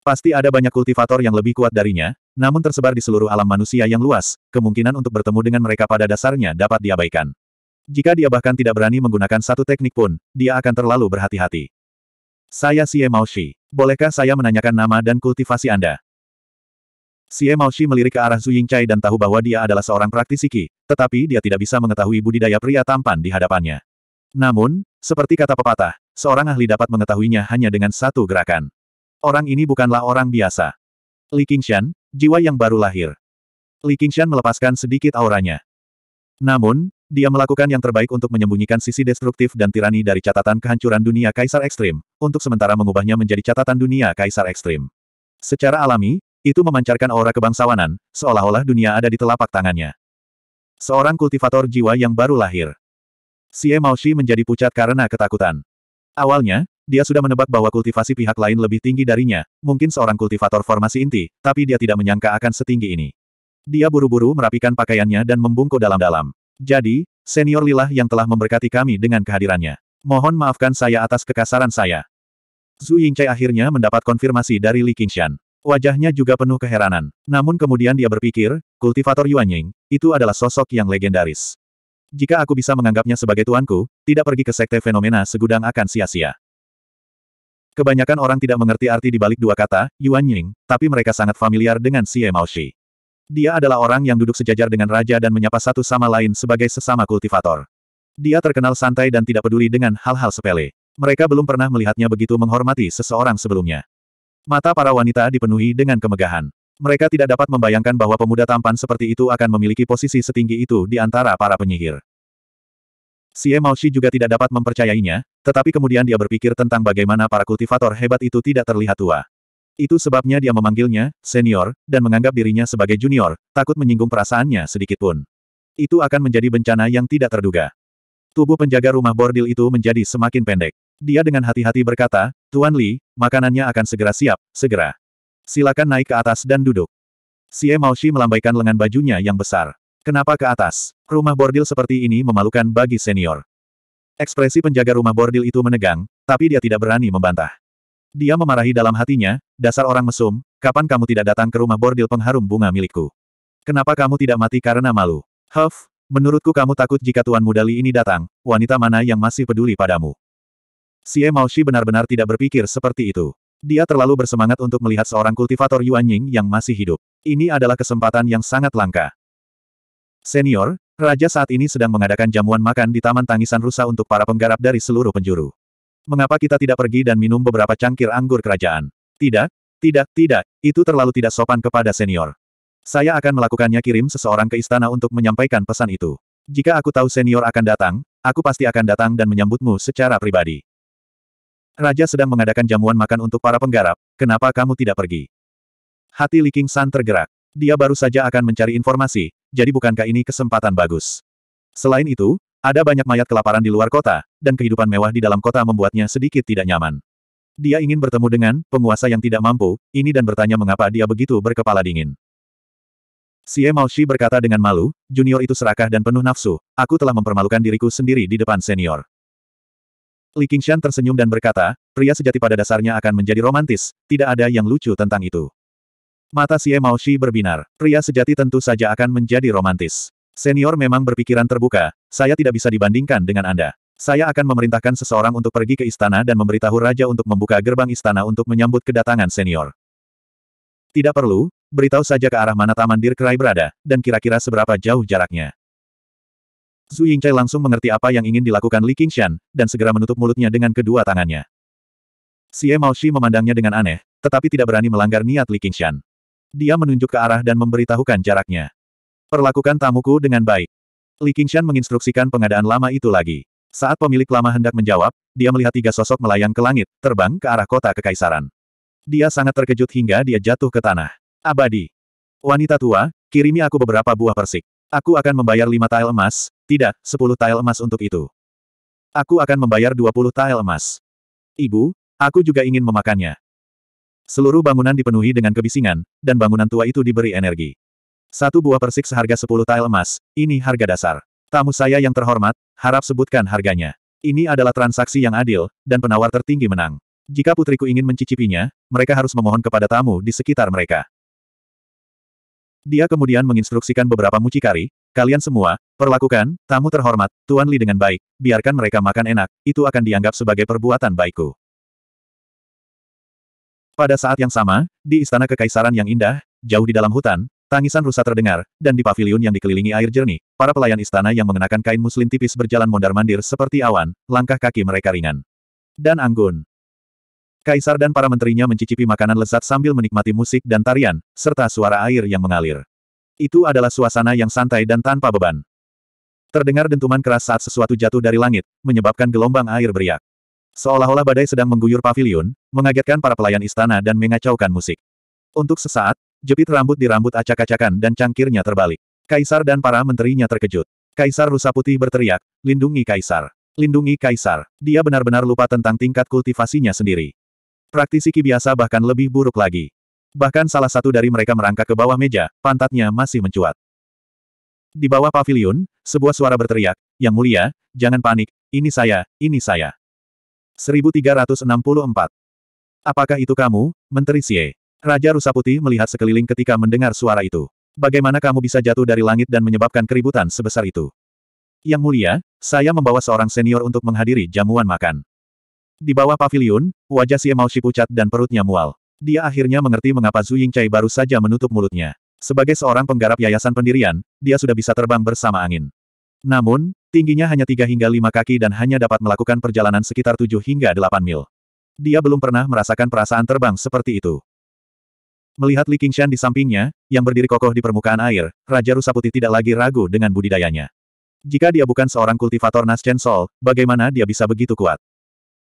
Pasti ada banyak kultivator yang lebih kuat darinya, namun tersebar di seluruh alam manusia yang luas, kemungkinan untuk bertemu dengan mereka pada dasarnya dapat diabaikan. Jika dia bahkan tidak berani menggunakan satu teknik pun, dia akan terlalu berhati-hati. Saya Xie Maoshi. Bolehkah saya menanyakan nama dan kultivasi Anda? Xie Maoshi melirik ke arah Zhu Yingcai dan tahu bahwa dia adalah seorang praktisi Qi, tetapi dia tidak bisa mengetahui budidaya pria tampan di hadapannya. Namun, seperti kata pepatah, seorang ahli dapat mengetahuinya hanya dengan satu gerakan. Orang ini bukanlah orang biasa. Li Qingshan, jiwa yang baru lahir. Li Qingshan melepaskan sedikit auranya. Namun, dia melakukan yang terbaik untuk menyembunyikan sisi destruktif dan tirani dari catatan kehancuran dunia Kaisar Ekstrim, untuk sementara mengubahnya menjadi catatan dunia Kaisar Ekstrim. Secara alami, itu memancarkan aura kebangsawanan, seolah-olah dunia ada di telapak tangannya. Seorang kultivator jiwa yang baru lahir. Xie Maoshi menjadi pucat karena ketakutan. Awalnya, dia sudah menebak bahwa kultivasi pihak lain lebih tinggi darinya, mungkin seorang kultivator formasi inti, tapi dia tidak menyangka akan setinggi ini. Dia buru-buru merapikan pakaiannya dan membungkuk dalam-dalam. Jadi, senior Lilah yang telah memberkati kami dengan kehadirannya. Mohon maafkan saya atas kekasaran saya. Zhu Yingcai akhirnya mendapat konfirmasi dari Li Qingshan. Wajahnya juga penuh keheranan. Namun kemudian dia berpikir, kultivator Yuan Ying, itu adalah sosok yang legendaris. Jika aku bisa menganggapnya sebagai tuanku, tidak pergi ke sekte fenomena segudang akan sia-sia. Kebanyakan orang tidak mengerti arti di balik dua kata, Yuan Ying, tapi mereka sangat familiar dengan Xie Maoshi. Dia adalah orang yang duduk sejajar dengan raja dan menyapa satu sama lain sebagai sesama kultivator. Dia terkenal santai dan tidak peduli dengan hal-hal sepele. Mereka belum pernah melihatnya begitu menghormati seseorang sebelumnya. Mata para wanita dipenuhi dengan kemegahan. Mereka tidak dapat membayangkan bahwa pemuda tampan seperti itu akan memiliki posisi setinggi itu di antara para penyihir. Xie Maoshi juga tidak dapat mempercayainya, tetapi kemudian dia berpikir tentang bagaimana para kultivator hebat itu tidak terlihat tua. Itu sebabnya dia memanggilnya, senior, dan menganggap dirinya sebagai junior, takut menyinggung perasaannya sedikitpun. Itu akan menjadi bencana yang tidak terduga. Tubuh penjaga rumah bordil itu menjadi semakin pendek. Dia dengan hati-hati berkata, Tuan Li, makanannya akan segera siap, segera. Silakan naik ke atas dan duduk. Xie Maoshi melambaikan lengan bajunya yang besar. Kenapa ke atas? Rumah bordil seperti ini memalukan bagi senior. Ekspresi penjaga rumah bordil itu menegang, tapi dia tidak berani membantah. Dia memarahi dalam hatinya, dasar orang mesum, kapan kamu tidak datang ke rumah bordil pengharum bunga milikku? Kenapa kamu tidak mati karena malu? Huff, menurutku kamu takut jika Tuan mudali ini datang, wanita mana yang masih peduli padamu? Xie Maoshi benar-benar tidak berpikir seperti itu. Dia terlalu bersemangat untuk melihat seorang kultivator Yuan Ying yang masih hidup. Ini adalah kesempatan yang sangat langka. Senior, Raja saat ini sedang mengadakan jamuan makan di Taman Tangisan Rusa untuk para penggarap dari seluruh penjuru. Mengapa kita tidak pergi dan minum beberapa cangkir anggur kerajaan? Tidak, tidak, tidak, itu terlalu tidak sopan kepada senior. Saya akan melakukannya kirim seseorang ke istana untuk menyampaikan pesan itu. Jika aku tahu senior akan datang, aku pasti akan datang dan menyambutmu secara pribadi. Raja sedang mengadakan jamuan makan untuk para penggarap, kenapa kamu tidak pergi? Hati Li King San tergerak. Dia baru saja akan mencari informasi, jadi bukankah ini kesempatan bagus? Selain itu, ada banyak mayat kelaparan di luar kota, dan kehidupan mewah di dalam kota membuatnya sedikit tidak nyaman. Dia ingin bertemu dengan penguasa yang tidak mampu, ini dan bertanya mengapa dia begitu berkepala dingin. Xie Maoshi berkata dengan malu, junior itu serakah dan penuh nafsu, aku telah mempermalukan diriku sendiri di depan senior. Li Qingshan tersenyum dan berkata, pria sejati pada dasarnya akan menjadi romantis, tidak ada yang lucu tentang itu. Mata Xie Maoshi berbinar. Pria sejati tentu saja akan menjadi romantis. Senior memang berpikiran terbuka, saya tidak bisa dibandingkan dengan Anda. Saya akan memerintahkan seseorang untuk pergi ke istana dan memberitahu raja untuk membuka gerbang istana untuk menyambut kedatangan senior. Tidak perlu, beritahu saja ke arah mana Taman Dirkrai berada, dan kira-kira seberapa jauh jaraknya. Zhu Yingcai langsung mengerti apa yang ingin dilakukan Li Qingshan, dan segera menutup mulutnya dengan kedua tangannya. Xie Maoshi memandangnya dengan aneh, tetapi tidak berani melanggar niat Li Qingshan. Dia menunjuk ke arah dan memberitahukan jaraknya. Perlakukan tamuku dengan baik. Li Qingshan menginstruksikan pengadaan lama itu lagi. Saat pemilik lama hendak menjawab, dia melihat tiga sosok melayang ke langit, terbang ke arah kota kekaisaran. Dia sangat terkejut hingga dia jatuh ke tanah. Abadi. Wanita tua, kirimi aku beberapa buah persik. Aku akan membayar lima tael emas, tidak, sepuluh tael emas untuk itu. Aku akan membayar dua puluh tael emas. Ibu, aku juga ingin memakannya. Seluruh bangunan dipenuhi dengan kebisingan, dan bangunan tua itu diberi energi. Satu buah persik seharga 10 tile emas, ini harga dasar. Tamu saya yang terhormat, harap sebutkan harganya. Ini adalah transaksi yang adil, dan penawar tertinggi menang. Jika putriku ingin mencicipinya, mereka harus memohon kepada tamu di sekitar mereka. Dia kemudian menginstruksikan beberapa mucikari, kalian semua, perlakukan, tamu terhormat, Tuan Li dengan baik, biarkan mereka makan enak, itu akan dianggap sebagai perbuatan baikku. Pada saat yang sama, di istana kekaisaran yang indah, jauh di dalam hutan, tangisan rusa terdengar, dan di paviliun yang dikelilingi air jernih, para pelayan istana yang mengenakan kain muslin tipis berjalan mondar-mandir seperti awan, langkah kaki mereka ringan. Dan anggun. Kaisar dan para menterinya mencicipi makanan lezat sambil menikmati musik dan tarian, serta suara air yang mengalir. Itu adalah suasana yang santai dan tanpa beban. Terdengar dentuman keras saat sesuatu jatuh dari langit, menyebabkan gelombang air beriak. Seolah-olah badai sedang mengguyur pavilion, mengagetkan para pelayan istana dan mengacaukan musik. Untuk sesaat, jepit rambut di rambut acak-acakan dan cangkirnya terbalik. Kaisar dan para menterinya terkejut. Kaisar Rusa Putih berteriak, lindungi Kaisar. Lindungi Kaisar. Dia benar-benar lupa tentang tingkat kultivasinya sendiri. Praktisi ki biasa bahkan lebih buruk lagi. Bahkan salah satu dari mereka merangkak ke bawah meja, pantatnya masih mencuat. Di bawah pavilion, sebuah suara berteriak, Yang mulia, jangan panik, ini saya, ini saya. 1364. Apakah itu kamu, Menteri Xie? Raja Rusa Putih melihat sekeliling ketika mendengar suara itu. Bagaimana kamu bisa jatuh dari langit dan menyebabkan keributan sebesar itu? Yang mulia, saya membawa seorang senior untuk menghadiri jamuan makan. Di bawah pavilion, wajah Xie Mao pucat dan perutnya mual. Dia akhirnya mengerti mengapa Zhu Yingcai baru saja menutup mulutnya. Sebagai seorang penggarap yayasan pendirian, dia sudah bisa terbang bersama angin. Namun, tingginya hanya 3 hingga 5 kaki dan hanya dapat melakukan perjalanan sekitar 7 hingga 8 mil. Dia belum pernah merasakan perasaan terbang seperti itu. Melihat Li Qingshan di sampingnya, yang berdiri kokoh di permukaan air, Raja Rusaputi tidak lagi ragu dengan budidayanya. Jika dia bukan seorang kultivator naschen Sol, bagaimana dia bisa begitu kuat?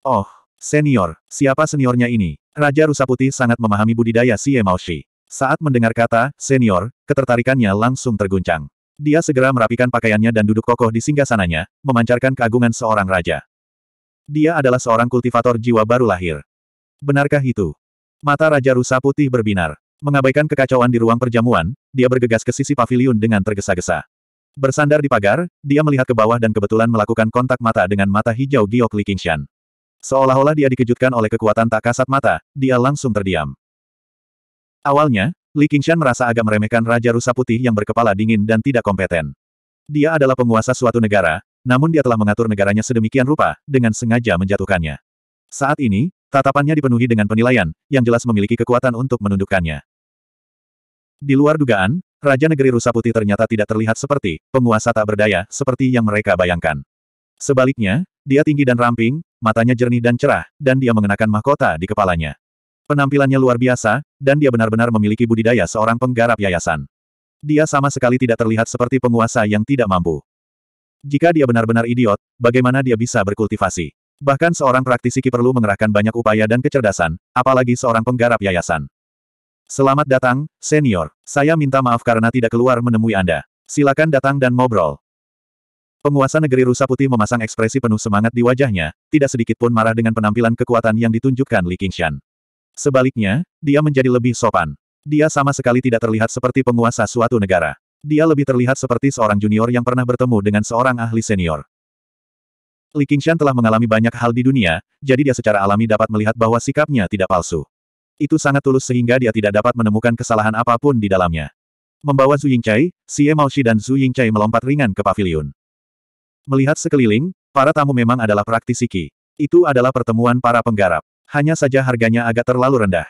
Oh, senior, siapa seniornya ini? Raja Rusaputi sangat memahami budidaya Xie Maoshi. Saat mendengar kata, senior, ketertarikannya langsung terguncang. Dia segera merapikan pakaiannya dan duduk kokoh di singgasananya, memancarkan keagungan seorang raja. Dia adalah seorang kultivator jiwa baru lahir. Benarkah itu? Mata Raja Rusa Putih berbinar. Mengabaikan kekacauan di ruang perjamuan, dia bergegas ke sisi paviliun dengan tergesa-gesa. Bersandar di pagar, dia melihat ke bawah dan kebetulan melakukan kontak mata dengan mata hijau Giok Li Qingshan. Seolah-olah dia dikejutkan oleh kekuatan tak kasat mata, dia langsung terdiam. Awalnya, Li Qingshan merasa agak meremehkan Raja Rusa Putih yang berkepala dingin dan tidak kompeten. Dia adalah penguasa suatu negara, namun dia telah mengatur negaranya sedemikian rupa, dengan sengaja menjatuhkannya. Saat ini, tatapannya dipenuhi dengan penilaian, yang jelas memiliki kekuatan untuk menundukkannya. Di luar dugaan, Raja Negeri Rusa Putih ternyata tidak terlihat seperti penguasa tak berdaya, seperti yang mereka bayangkan. Sebaliknya, dia tinggi dan ramping, matanya jernih dan cerah, dan dia mengenakan mahkota di kepalanya. Penampilannya luar biasa, dan dia benar-benar memiliki budidaya seorang penggarap yayasan. Dia sama sekali tidak terlihat seperti penguasa yang tidak mampu. Jika dia benar-benar idiot, bagaimana dia bisa berkultivasi? Bahkan seorang praktisi perlu mengerahkan banyak upaya dan kecerdasan, apalagi seorang penggarap yayasan. Selamat datang, senior. Saya minta maaf karena tidak keluar menemui Anda. Silakan datang dan ngobrol. Penguasa negeri Rusa Putih memasang ekspresi penuh semangat di wajahnya, tidak sedikit pun marah dengan penampilan kekuatan yang ditunjukkan Li Qingshan. Sebaliknya, dia menjadi lebih sopan. Dia sama sekali tidak terlihat seperti penguasa suatu negara. Dia lebih terlihat seperti seorang junior yang pernah bertemu dengan seorang ahli senior. Li Qingshan telah mengalami banyak hal di dunia, jadi dia secara alami dapat melihat bahwa sikapnya tidak palsu. Itu sangat tulus sehingga dia tidak dapat menemukan kesalahan apapun di dalamnya. Membawa Zhu Yingcai, Xie Maoshi dan Zhu Yingcai melompat ringan ke paviliun. Melihat sekeliling, para tamu memang adalah praktisi Qi. Itu adalah pertemuan para penggarap hanya saja harganya agak terlalu rendah.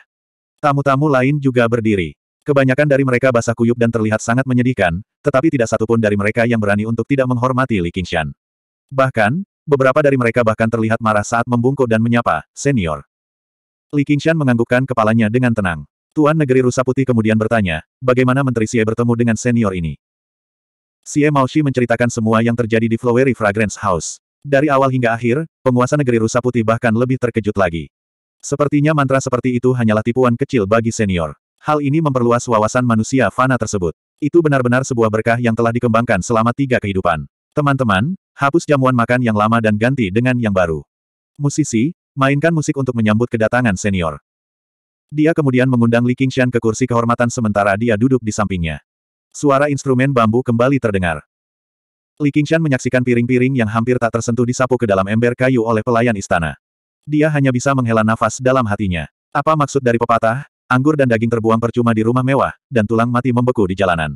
Tamu-tamu lain juga berdiri. Kebanyakan dari mereka basah kuyup dan terlihat sangat menyedihkan, tetapi tidak satupun dari mereka yang berani untuk tidak menghormati Li Qingshan. Bahkan, beberapa dari mereka bahkan terlihat marah saat membungkuk dan menyapa, senior. Li Qingshan menganggukkan kepalanya dengan tenang. Tuan Negeri Rusa Putih kemudian bertanya, bagaimana Menteri Xie bertemu dengan senior ini? Xie Maoshi menceritakan semua yang terjadi di Flowery Fragrance House. Dari awal hingga akhir, penguasa Negeri Rusa Putih bahkan lebih terkejut lagi. Sepertinya mantra seperti itu hanyalah tipuan kecil bagi senior. Hal ini memperluas wawasan manusia fana tersebut. Itu benar-benar sebuah berkah yang telah dikembangkan selama tiga kehidupan. Teman-teman, hapus jamuan makan yang lama dan ganti dengan yang baru. Musisi, mainkan musik untuk menyambut kedatangan senior. Dia kemudian mengundang Li Qingshan ke kursi kehormatan sementara dia duduk di sampingnya. Suara instrumen bambu kembali terdengar. Li Qingshan menyaksikan piring-piring yang hampir tak tersentuh disapu ke dalam ember kayu oleh pelayan istana. Dia hanya bisa menghela nafas dalam hatinya. Apa maksud dari pepatah? Anggur dan daging terbuang percuma di rumah mewah, dan tulang mati membeku di jalanan.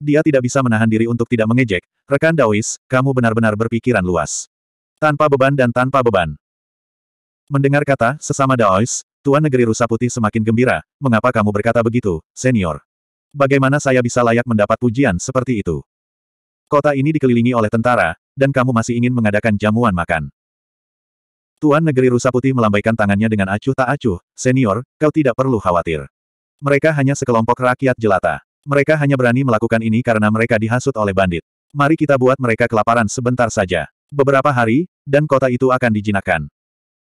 Dia tidak bisa menahan diri untuk tidak mengejek, rekan Dawis, kamu benar-benar berpikiran luas. Tanpa beban dan tanpa beban. Mendengar kata, sesama Daois, Tuan Negeri Rusa Putih semakin gembira, mengapa kamu berkata begitu, senior? Bagaimana saya bisa layak mendapat pujian seperti itu? Kota ini dikelilingi oleh tentara, dan kamu masih ingin mengadakan jamuan makan. Tuan Negeri Rusa Putih melambaikan tangannya dengan acuh tak acuh, senior, kau tidak perlu khawatir. Mereka hanya sekelompok rakyat jelata. Mereka hanya berani melakukan ini karena mereka dihasut oleh bandit. Mari kita buat mereka kelaparan sebentar saja. Beberapa hari, dan kota itu akan dijinakkan.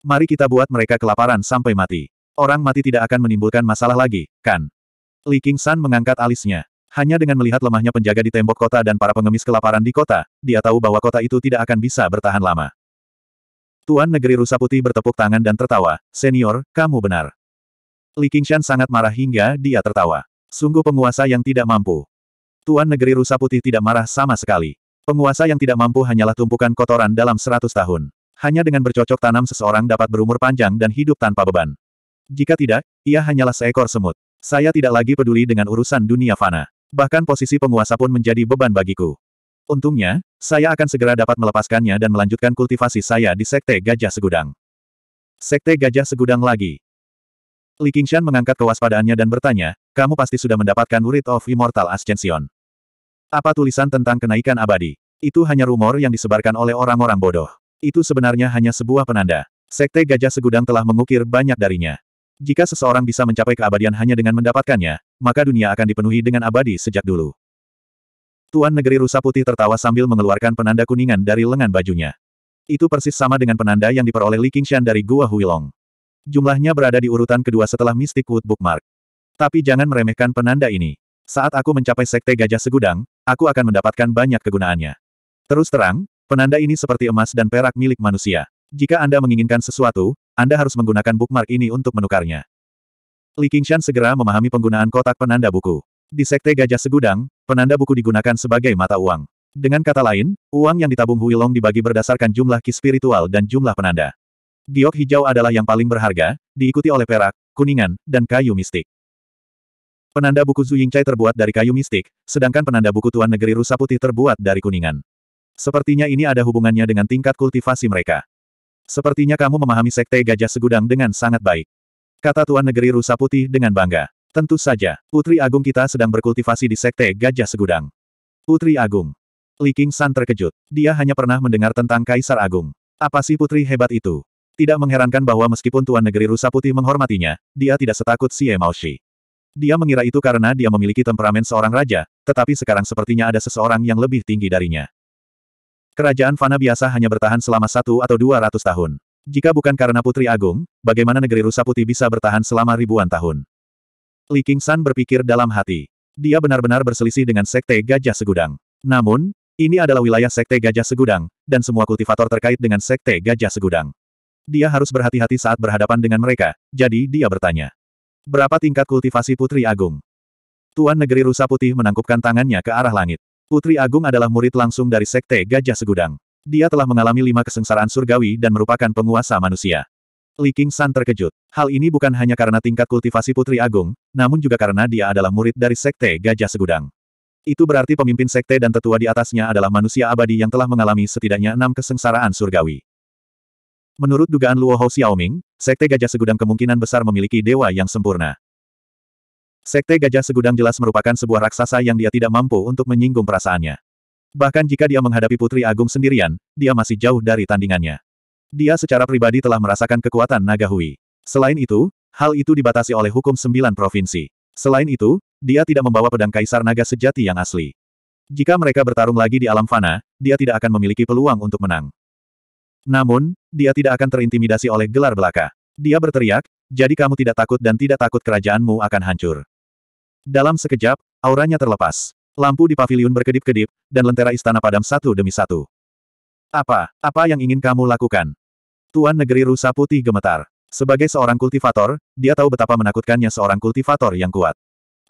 Mari kita buat mereka kelaparan sampai mati. Orang mati tidak akan menimbulkan masalah lagi, kan? Li King San mengangkat alisnya. Hanya dengan melihat lemahnya penjaga di tembok kota dan para pengemis kelaparan di kota, dia tahu bahwa kota itu tidak akan bisa bertahan lama. Tuan Negeri Rusa Putih bertepuk tangan dan tertawa, Senior, kamu benar. Li Qingshan sangat marah hingga dia tertawa. Sungguh penguasa yang tidak mampu. Tuan Negeri Rusa Putih tidak marah sama sekali. Penguasa yang tidak mampu hanyalah tumpukan kotoran dalam seratus tahun. Hanya dengan bercocok tanam seseorang dapat berumur panjang dan hidup tanpa beban. Jika tidak, ia hanyalah seekor semut. Saya tidak lagi peduli dengan urusan dunia fana. Bahkan posisi penguasa pun menjadi beban bagiku. Untungnya, saya akan segera dapat melepaskannya dan melanjutkan kultivasi saya di Sekte Gajah Segudang. Sekte Gajah Segudang lagi. Li Qingshan mengangkat kewaspadaannya dan bertanya, kamu pasti sudah mendapatkan Writ of Immortal Ascension. Apa tulisan tentang kenaikan abadi? Itu hanya rumor yang disebarkan oleh orang-orang bodoh. Itu sebenarnya hanya sebuah penanda. Sekte Gajah Segudang telah mengukir banyak darinya. Jika seseorang bisa mencapai keabadian hanya dengan mendapatkannya, maka dunia akan dipenuhi dengan abadi sejak dulu. Tuan negeri rusa putih tertawa sambil mengeluarkan penanda kuningan dari lengan bajunya. Itu persis sama dengan penanda yang diperoleh Li Qingshan dari Gua Huilong. Jumlahnya berada di urutan kedua setelah Mystic Wood Bookmark. Tapi jangan meremehkan penanda ini. Saat aku mencapai Sekte Gajah Segudang, aku akan mendapatkan banyak kegunaannya. Terus terang, penanda ini seperti emas dan perak milik manusia. Jika Anda menginginkan sesuatu, Anda harus menggunakan bookmark ini untuk menukarnya. Li Qingshan segera memahami penggunaan kotak penanda buku. Di Sekte Gajah Segudang, penanda buku digunakan sebagai mata uang. Dengan kata lain, uang yang ditabung Huilong dibagi berdasarkan jumlah ki spiritual dan jumlah penanda. Giok hijau adalah yang paling berharga, diikuti oleh perak, kuningan, dan kayu mistik. Penanda buku Zu Yingcai terbuat dari kayu mistik, sedangkan penanda buku Tuan Negeri Rusa Putih terbuat dari kuningan. Sepertinya ini ada hubungannya dengan tingkat kultivasi mereka. Sepertinya kamu memahami Sekte Gajah Segudang dengan sangat baik. Kata Tuan Negeri Rusa Putih dengan bangga. Tentu saja, Putri Agung kita sedang berkultivasi di Sekte Gajah Segudang. Putri Agung. Li King San terkejut. Dia hanya pernah mendengar tentang Kaisar Agung. Apa sih putri hebat itu? Tidak mengherankan bahwa meskipun Tuan Negeri Rusa Putih menghormatinya, dia tidak setakut si Shi. Dia mengira itu karena dia memiliki temperamen seorang raja, tetapi sekarang sepertinya ada seseorang yang lebih tinggi darinya. Kerajaan Fana biasa hanya bertahan selama satu atau dua ratus tahun. Jika bukan karena Putri Agung, bagaimana negeri Rusa Putih bisa bertahan selama ribuan tahun? Li Qingsan berpikir dalam hati. Dia benar-benar berselisih dengan Sekte Gajah Segudang. Namun, ini adalah wilayah Sekte Gajah Segudang, dan semua kultivator terkait dengan Sekte Gajah Segudang. Dia harus berhati-hati saat berhadapan dengan mereka, jadi dia bertanya. Berapa tingkat kultivasi Putri Agung? Tuan Negeri Rusa Putih menangkupkan tangannya ke arah langit. Putri Agung adalah murid langsung dari Sekte Gajah Segudang. Dia telah mengalami lima kesengsaraan surgawi dan merupakan penguasa manusia. Li King San terkejut. Hal ini bukan hanya karena tingkat kultivasi Putri Agung, namun juga karena dia adalah murid dari Sekte Gajah Segudang. Itu berarti pemimpin Sekte dan tetua di atasnya adalah manusia abadi yang telah mengalami setidaknya enam kesengsaraan surgawi. Menurut dugaan Luo Hou Xiaoming, Sekte Gajah Segudang kemungkinan besar memiliki dewa yang sempurna. Sekte Gajah Segudang jelas merupakan sebuah raksasa yang dia tidak mampu untuk menyinggung perasaannya. Bahkan jika dia menghadapi Putri Agung sendirian, dia masih jauh dari tandingannya. Dia secara pribadi telah merasakan kekuatan naga Hui. Selain itu, hal itu dibatasi oleh hukum sembilan provinsi. Selain itu, dia tidak membawa pedang kaisar naga sejati yang asli. Jika mereka bertarung lagi di alam fana, dia tidak akan memiliki peluang untuk menang. Namun, dia tidak akan terintimidasi oleh gelar belaka. Dia berteriak, jadi kamu tidak takut dan tidak takut kerajaanmu akan hancur. Dalam sekejap, auranya terlepas. Lampu di pavilion berkedip-kedip, dan lentera istana padam satu demi satu. Apa, apa yang ingin kamu lakukan? Tuan negeri rusa putih gemetar. Sebagai seorang kultivator, dia tahu betapa menakutkannya seorang kultivator yang kuat.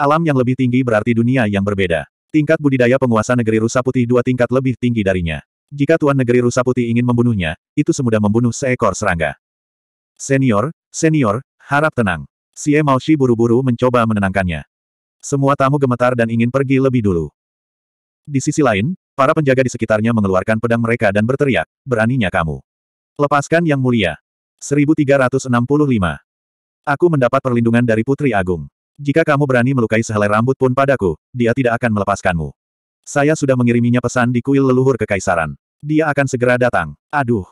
Alam yang lebih tinggi berarti dunia yang berbeda. Tingkat budidaya penguasa negeri rusa putih dua tingkat lebih tinggi darinya. Jika tuan negeri rusa putih ingin membunuhnya, itu semudah membunuh seekor serangga. Senior, senior, harap tenang. Xie Maoshi buru-buru mencoba menenangkannya. Semua tamu gemetar dan ingin pergi lebih dulu. Di sisi lain, Para penjaga di sekitarnya mengeluarkan pedang mereka dan berteriak, beraninya kamu. Lepaskan yang mulia. 1365. Aku mendapat perlindungan dari Putri Agung. Jika kamu berani melukai sehelai rambut pun padaku, dia tidak akan melepaskanmu. Saya sudah mengiriminya pesan di kuil leluhur kekaisaran. Dia akan segera datang. Aduh.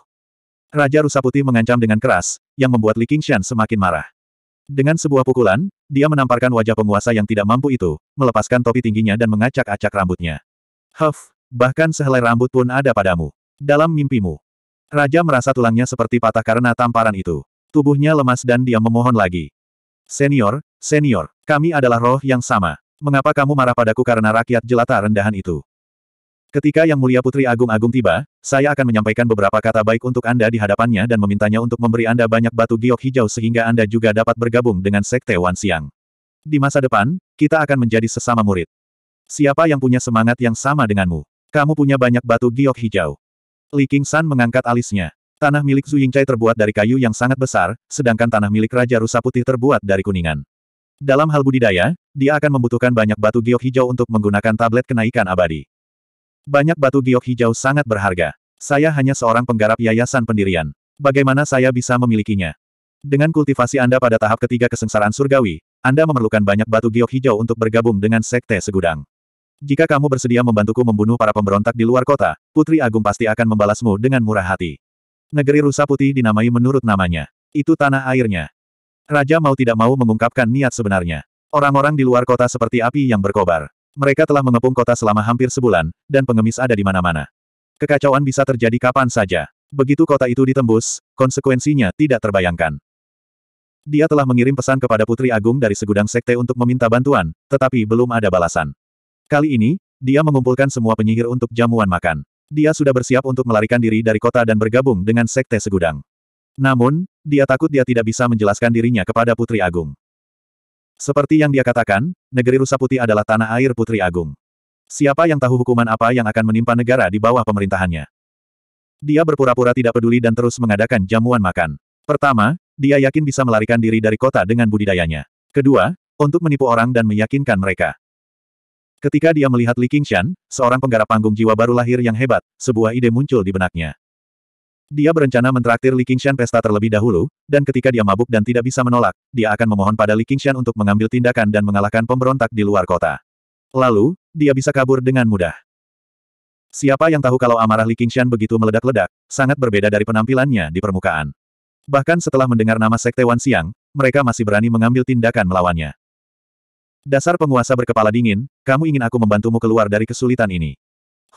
Raja Rusa Putih mengancam dengan keras, yang membuat Li Qingshan semakin marah. Dengan sebuah pukulan, dia menamparkan wajah penguasa yang tidak mampu itu, melepaskan topi tingginya dan mengacak-acak rambutnya. Huff, bahkan sehelai rambut pun ada padamu. Dalam mimpimu. Raja merasa tulangnya seperti patah karena tamparan itu. Tubuhnya lemas dan dia memohon lagi. Senior, senior, kami adalah roh yang sama. Mengapa kamu marah padaku karena rakyat jelata rendahan itu? Ketika Yang Mulia Putri Agung Agung tiba, saya akan menyampaikan beberapa kata baik untuk Anda di hadapannya dan memintanya untuk memberi Anda banyak batu giok hijau sehingga Anda juga dapat bergabung dengan Sekte Wan Siang. Di masa depan, kita akan menjadi sesama murid. Siapa yang punya semangat yang sama denganmu? Kamu punya banyak batu giok hijau. Li King San mengangkat alisnya. Tanah milik Zhu Yingcai terbuat dari kayu yang sangat besar, sedangkan tanah milik Raja Rusa Putih terbuat dari kuningan. Dalam hal budidaya, dia akan membutuhkan banyak batu giok hijau untuk menggunakan tablet kenaikan abadi. Banyak batu giok hijau sangat berharga. Saya hanya seorang penggarap yayasan pendirian. Bagaimana saya bisa memilikinya? Dengan kultivasi Anda pada tahap ketiga kesengsaraan surgawi, Anda memerlukan banyak batu giok hijau untuk bergabung dengan sekte segudang. Jika kamu bersedia membantuku membunuh para pemberontak di luar kota, Putri Agung pasti akan membalasmu dengan murah hati. Negeri Rusa Putih dinamai menurut namanya. Itu tanah airnya. Raja mau tidak mau mengungkapkan niat sebenarnya. Orang-orang di luar kota seperti api yang berkobar. Mereka telah mengepung kota selama hampir sebulan, dan pengemis ada di mana-mana. Kekacauan bisa terjadi kapan saja. Begitu kota itu ditembus, konsekuensinya tidak terbayangkan. Dia telah mengirim pesan kepada Putri Agung dari segudang sekte untuk meminta bantuan, tetapi belum ada balasan. Kali ini, dia mengumpulkan semua penyihir untuk jamuan makan. Dia sudah bersiap untuk melarikan diri dari kota dan bergabung dengan sekte segudang. Namun, dia takut dia tidak bisa menjelaskan dirinya kepada Putri Agung. Seperti yang dia katakan, negeri Rusa Putih adalah tanah air Putri Agung. Siapa yang tahu hukuman apa yang akan menimpa negara di bawah pemerintahannya? Dia berpura-pura tidak peduli dan terus mengadakan jamuan makan. Pertama, dia yakin bisa melarikan diri dari kota dengan budidayanya. Kedua, untuk menipu orang dan meyakinkan mereka. Ketika dia melihat Li Qingshan, seorang penggarap panggung jiwa baru lahir yang hebat, sebuah ide muncul di benaknya. Dia berencana mentraktir Li Qingshan pesta terlebih dahulu, dan ketika dia mabuk dan tidak bisa menolak, dia akan memohon pada Li Qingshan untuk mengambil tindakan dan mengalahkan pemberontak di luar kota. Lalu, dia bisa kabur dengan mudah. Siapa yang tahu kalau amarah Li Qingshan begitu meledak-ledak, sangat berbeda dari penampilannya di permukaan. Bahkan setelah mendengar nama Sekte Wan Siang, mereka masih berani mengambil tindakan melawannya. Dasar penguasa berkepala dingin, kamu ingin aku membantumu keluar dari kesulitan ini.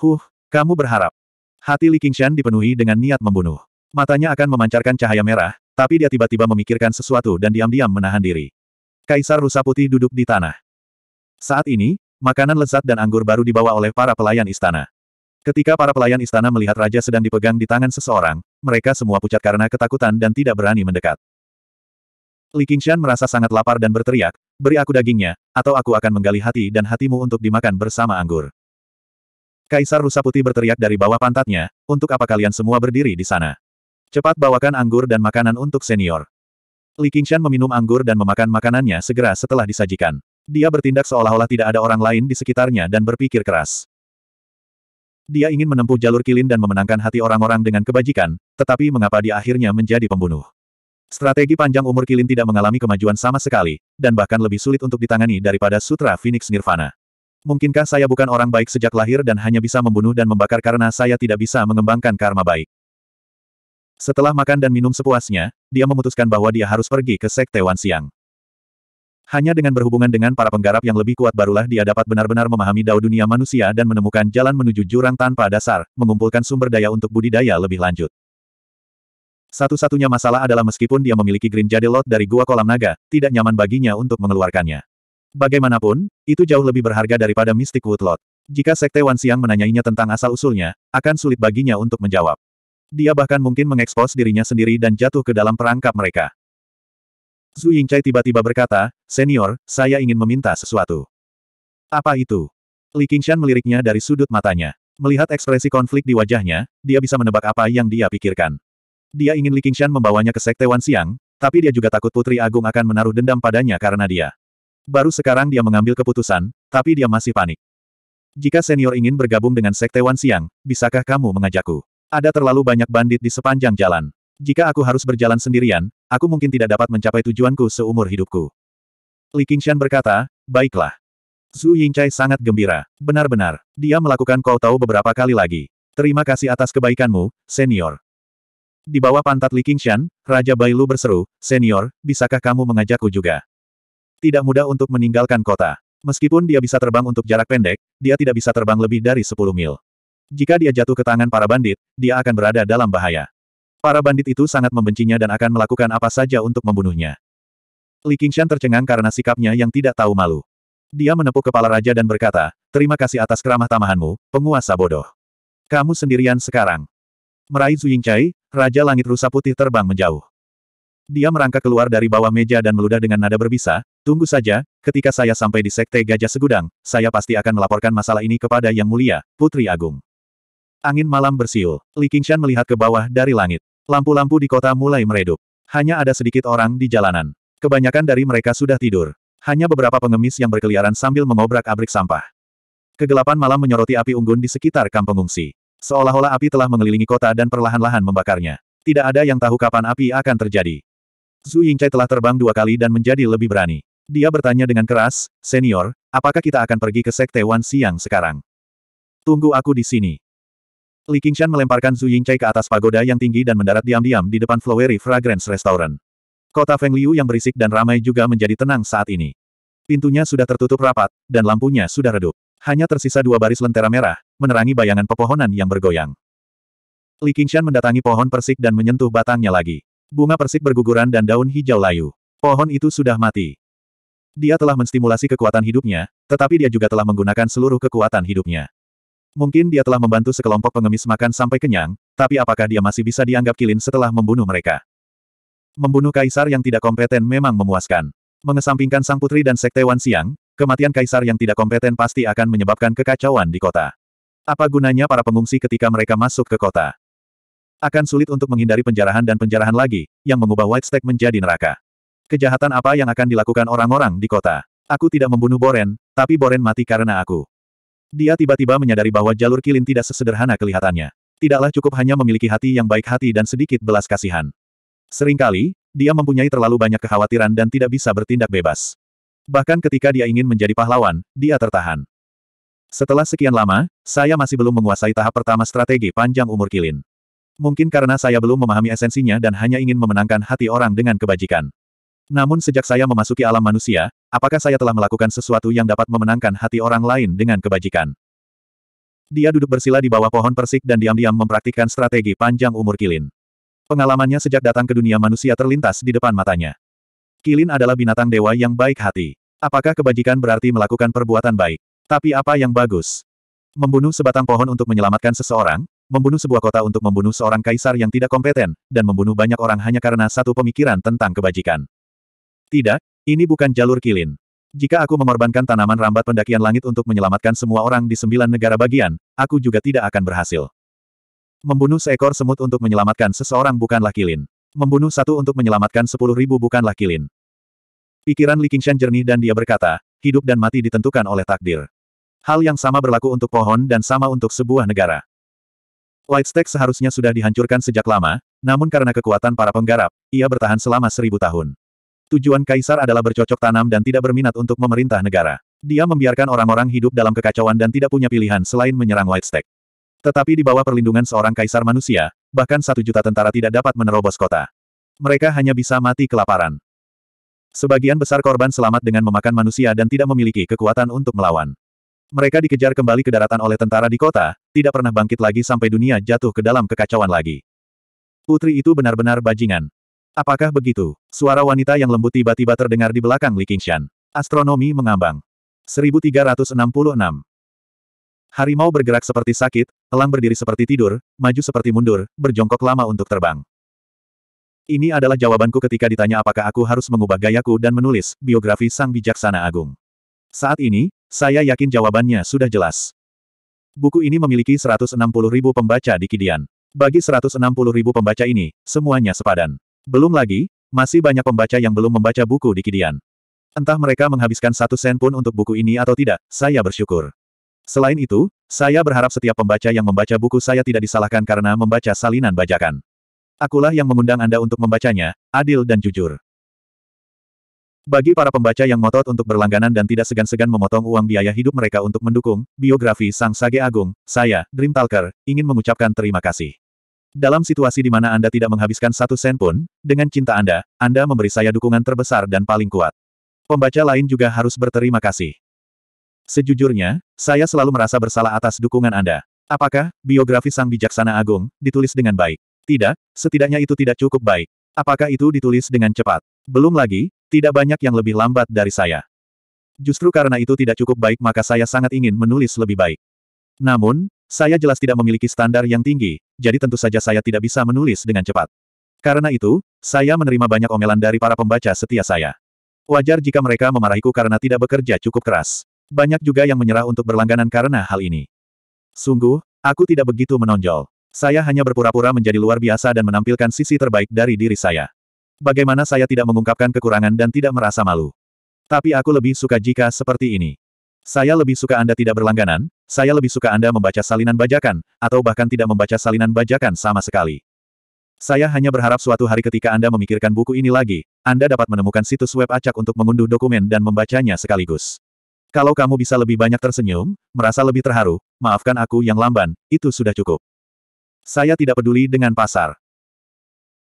Huh, kamu berharap. Hati Li Qingshan dipenuhi dengan niat membunuh. Matanya akan memancarkan cahaya merah, tapi dia tiba-tiba memikirkan sesuatu dan diam-diam menahan diri. Kaisar Rusa Putih duduk di tanah. Saat ini, makanan lezat dan anggur baru dibawa oleh para pelayan istana. Ketika para pelayan istana melihat raja sedang dipegang di tangan seseorang, mereka semua pucat karena ketakutan dan tidak berani mendekat. Li Qingshan merasa sangat lapar dan berteriak, Beri aku dagingnya, atau aku akan menggali hati dan hatimu untuk dimakan bersama anggur. Kaisar Rusa Putih berteriak dari bawah pantatnya, untuk apa kalian semua berdiri di sana? Cepat bawakan anggur dan makanan untuk senior. Li Qingshan meminum anggur dan memakan makanannya segera setelah disajikan. Dia bertindak seolah-olah tidak ada orang lain di sekitarnya dan berpikir keras. Dia ingin menempuh jalur kilin dan memenangkan hati orang-orang dengan kebajikan, tetapi mengapa dia akhirnya menjadi pembunuh? Strategi panjang umur Kilin tidak mengalami kemajuan sama sekali, dan bahkan lebih sulit untuk ditangani daripada Sutra Phoenix Nirvana. Mungkinkah saya bukan orang baik sejak lahir dan hanya bisa membunuh dan membakar karena saya tidak bisa mengembangkan karma baik? Setelah makan dan minum sepuasnya, dia memutuskan bahwa dia harus pergi ke Sekte Wan Siang. Hanya dengan berhubungan dengan para penggarap yang lebih kuat barulah dia dapat benar-benar memahami dao dunia manusia dan menemukan jalan menuju jurang tanpa dasar, mengumpulkan sumber daya untuk budidaya lebih lanjut. Satu-satunya masalah adalah meskipun dia memiliki Green Jade Lot dari Gua Kolam Naga, tidak nyaman baginya untuk mengeluarkannya. Bagaimanapun, itu jauh lebih berharga daripada Mystic Lot. Jika Sekte Wan Siang menanyainya tentang asal-usulnya, akan sulit baginya untuk menjawab. Dia bahkan mungkin mengekspos dirinya sendiri dan jatuh ke dalam perangkap mereka. Zhu Yingcai tiba-tiba berkata, Senior, saya ingin meminta sesuatu. Apa itu? Li Qingshan meliriknya dari sudut matanya. Melihat ekspresi konflik di wajahnya, dia bisa menebak apa yang dia pikirkan. Dia ingin Li Qingshan membawanya ke Sekte Wan Siang, tapi dia juga takut Putri Agung akan menaruh dendam padanya karena dia. Baru sekarang dia mengambil keputusan, tapi dia masih panik. Jika senior ingin bergabung dengan Sekte Wan Siang, bisakah kamu mengajakku? Ada terlalu banyak bandit di sepanjang jalan. Jika aku harus berjalan sendirian, aku mungkin tidak dapat mencapai tujuanku seumur hidupku. Li Qingshan berkata, baiklah. Zhu Yingcai sangat gembira. Benar-benar, dia melakukan kau tahu beberapa kali lagi. Terima kasih atas kebaikanmu, senior. Di bawah pantat Li Qingshan, Raja Bailu berseru, Senior, bisakah kamu mengajakku juga? Tidak mudah untuk meninggalkan kota. Meskipun dia bisa terbang untuk jarak pendek, dia tidak bisa terbang lebih dari 10 mil. Jika dia jatuh ke tangan para bandit, dia akan berada dalam bahaya. Para bandit itu sangat membencinya dan akan melakukan apa saja untuk membunuhnya. Li Qingshan tercengang karena sikapnya yang tidak tahu malu. Dia menepuk kepala raja dan berkata, terima kasih atas keramah tamahanmu, penguasa bodoh. Kamu sendirian sekarang. Meraih Zuyingcai, Raja Langit Rusa Putih terbang menjauh. Dia merangkak keluar dari bawah meja dan meludah dengan nada berbisa, tunggu saja, ketika saya sampai di Sekte Gajah Segudang, saya pasti akan melaporkan masalah ini kepada Yang Mulia, Putri Agung. Angin malam bersiul, Li Qingshan melihat ke bawah dari langit. Lampu-lampu di kota mulai meredup. Hanya ada sedikit orang di jalanan. Kebanyakan dari mereka sudah tidur. Hanya beberapa pengemis yang berkeliaran sambil mengobrak-abrik sampah. Kegelapan malam menyoroti api unggun di sekitar kamp pengungsi. Seolah-olah api telah mengelilingi kota dan perlahan-lahan membakarnya. Tidak ada yang tahu kapan api akan terjadi. Zhu Yingcai telah terbang dua kali dan menjadi lebih berani. Dia bertanya dengan keras, Senior, apakah kita akan pergi ke Sekte Wan Siang sekarang? Tunggu aku di sini. Li Qingshan melemparkan Zhu Yingcai ke atas pagoda yang tinggi dan mendarat diam-diam di depan Flowery Fragrance Restaurant. Kota Feng Liu yang berisik dan ramai juga menjadi tenang saat ini. Pintunya sudah tertutup rapat, dan lampunya sudah redup. Hanya tersisa dua baris lentera merah, menerangi bayangan pepohonan yang bergoyang. Li Qingshan mendatangi pohon persik dan menyentuh batangnya lagi. Bunga persik berguguran dan daun hijau layu. Pohon itu sudah mati. Dia telah menstimulasi kekuatan hidupnya, tetapi dia juga telah menggunakan seluruh kekuatan hidupnya. Mungkin dia telah membantu sekelompok pengemis makan sampai kenyang, tapi apakah dia masih bisa dianggap kilin setelah membunuh mereka? Membunuh kaisar yang tidak kompeten memang memuaskan. Mengesampingkan sang putri dan sekte Wan Siang, kematian kaisar yang tidak kompeten pasti akan menyebabkan kekacauan di kota. Apa gunanya para pengungsi ketika mereka masuk ke kota? Akan sulit untuk menghindari penjarahan dan penjarahan lagi, yang mengubah White Stack menjadi neraka. Kejahatan apa yang akan dilakukan orang-orang di kota? Aku tidak membunuh Boren, tapi Boren mati karena aku. Dia tiba-tiba menyadari bahwa jalur kilin tidak sesederhana kelihatannya. Tidaklah cukup hanya memiliki hati yang baik hati dan sedikit belas kasihan. Seringkali, dia mempunyai terlalu banyak kekhawatiran dan tidak bisa bertindak bebas. Bahkan ketika dia ingin menjadi pahlawan, dia tertahan. Setelah sekian lama, saya masih belum menguasai tahap pertama strategi panjang umur kilin. Mungkin karena saya belum memahami esensinya dan hanya ingin memenangkan hati orang dengan kebajikan. Namun sejak saya memasuki alam manusia, apakah saya telah melakukan sesuatu yang dapat memenangkan hati orang lain dengan kebajikan? Dia duduk bersila di bawah pohon persik dan diam-diam mempraktikkan strategi panjang umur kilin. Pengalamannya sejak datang ke dunia manusia terlintas di depan matanya. Kilin adalah binatang dewa yang baik hati. Apakah kebajikan berarti melakukan perbuatan baik? Tapi apa yang bagus? Membunuh sebatang pohon untuk menyelamatkan seseorang, membunuh sebuah kota untuk membunuh seorang kaisar yang tidak kompeten, dan membunuh banyak orang hanya karena satu pemikiran tentang kebajikan. Tidak, ini bukan jalur kilin. Jika aku mengorbankan tanaman rambat pendakian langit untuk menyelamatkan semua orang di sembilan negara bagian, aku juga tidak akan berhasil. Membunuh seekor semut untuk menyelamatkan seseorang bukanlah kilin. Membunuh satu untuk menyelamatkan sepuluh ribu bukanlah kilin. Pikiran Li Qingshan jernih dan dia berkata, hidup dan mati ditentukan oleh takdir. Hal yang sama berlaku untuk pohon dan sama untuk sebuah negara. Stack seharusnya sudah dihancurkan sejak lama, namun karena kekuatan para penggarap, ia bertahan selama seribu tahun. Tujuan kaisar adalah bercocok tanam dan tidak berminat untuk memerintah negara. Dia membiarkan orang-orang hidup dalam kekacauan dan tidak punya pilihan selain menyerang Stack. Tetapi di bawah perlindungan seorang kaisar manusia, bahkan satu juta tentara tidak dapat menerobos kota. Mereka hanya bisa mati kelaparan. Sebagian besar korban selamat dengan memakan manusia dan tidak memiliki kekuatan untuk melawan. Mereka dikejar kembali ke daratan oleh tentara di kota, tidak pernah bangkit lagi sampai dunia jatuh ke dalam kekacauan lagi. Putri itu benar-benar bajingan. Apakah begitu? Suara wanita yang lembut tiba-tiba terdengar di belakang Li Qingshan. Astronomi mengambang. 1366 Harimau bergerak seperti sakit, elang berdiri seperti tidur, maju seperti mundur, berjongkok lama untuk terbang. Ini adalah jawabanku ketika ditanya apakah aku harus mengubah gayaku dan menulis biografi sang bijaksana agung. Saat ini, saya yakin jawabannya sudah jelas. Buku ini memiliki 160 ribu pembaca di Kidian. Bagi 160 ribu pembaca ini, semuanya sepadan. Belum lagi, masih banyak pembaca yang belum membaca buku di Kidian. Entah mereka menghabiskan satu sen pun untuk buku ini atau tidak, saya bersyukur. Selain itu, saya berharap setiap pembaca yang membaca buku saya tidak disalahkan karena membaca salinan bajakan. Akulah yang mengundang Anda untuk membacanya, adil dan jujur. Bagi para pembaca yang ngotot untuk berlangganan dan tidak segan-segan memotong uang biaya hidup mereka untuk mendukung biografi Sang Sage Agung, saya, Dream Talker, ingin mengucapkan terima kasih. Dalam situasi di mana Anda tidak menghabiskan satu sen pun, dengan cinta Anda, Anda memberi saya dukungan terbesar dan paling kuat. Pembaca lain juga harus berterima kasih. Sejujurnya, saya selalu merasa bersalah atas dukungan Anda. Apakah biografi Sang Bijaksana Agung ditulis dengan baik? Tidak, setidaknya itu tidak cukup baik. Apakah itu ditulis dengan cepat? Belum lagi, tidak banyak yang lebih lambat dari saya. Justru karena itu tidak cukup baik maka saya sangat ingin menulis lebih baik. Namun, saya jelas tidak memiliki standar yang tinggi, jadi tentu saja saya tidak bisa menulis dengan cepat. Karena itu, saya menerima banyak omelan dari para pembaca setia saya. Wajar jika mereka memarahiku karena tidak bekerja cukup keras. Banyak juga yang menyerah untuk berlangganan karena hal ini. Sungguh, aku tidak begitu menonjol. Saya hanya berpura-pura menjadi luar biasa dan menampilkan sisi terbaik dari diri saya. Bagaimana saya tidak mengungkapkan kekurangan dan tidak merasa malu. Tapi aku lebih suka jika seperti ini. Saya lebih suka Anda tidak berlangganan, saya lebih suka Anda membaca salinan bajakan, atau bahkan tidak membaca salinan bajakan sama sekali. Saya hanya berharap suatu hari ketika Anda memikirkan buku ini lagi, Anda dapat menemukan situs web acak untuk mengunduh dokumen dan membacanya sekaligus. Kalau kamu bisa lebih banyak tersenyum, merasa lebih terharu, maafkan aku yang lamban, itu sudah cukup. Saya tidak peduli dengan pasar.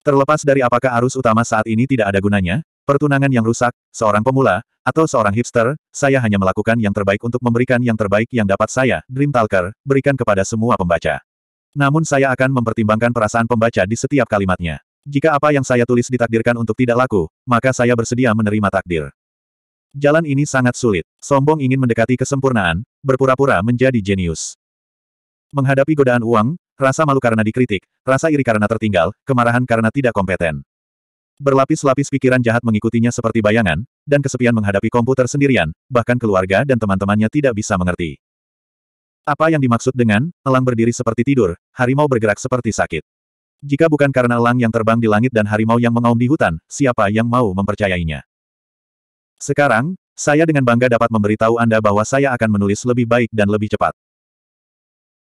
Terlepas dari apakah arus utama saat ini tidak ada gunanya, pertunangan yang rusak, seorang pemula, atau seorang hipster, saya hanya melakukan yang terbaik untuk memberikan yang terbaik yang dapat saya, Dream Talker, berikan kepada semua pembaca. Namun saya akan mempertimbangkan perasaan pembaca di setiap kalimatnya. Jika apa yang saya tulis ditakdirkan untuk tidak laku, maka saya bersedia menerima takdir. Jalan ini sangat sulit. Sombong ingin mendekati kesempurnaan, berpura-pura menjadi jenius. Menghadapi godaan uang, Rasa malu karena dikritik, rasa iri karena tertinggal, kemarahan karena tidak kompeten. Berlapis-lapis pikiran jahat mengikutinya seperti bayangan, dan kesepian menghadapi komputer sendirian, bahkan keluarga dan teman-temannya tidak bisa mengerti. Apa yang dimaksud dengan, elang berdiri seperti tidur, harimau bergerak seperti sakit. Jika bukan karena elang yang terbang di langit dan harimau yang mengaum di hutan, siapa yang mau mempercayainya? Sekarang, saya dengan bangga dapat memberitahu Anda bahwa saya akan menulis lebih baik dan lebih cepat.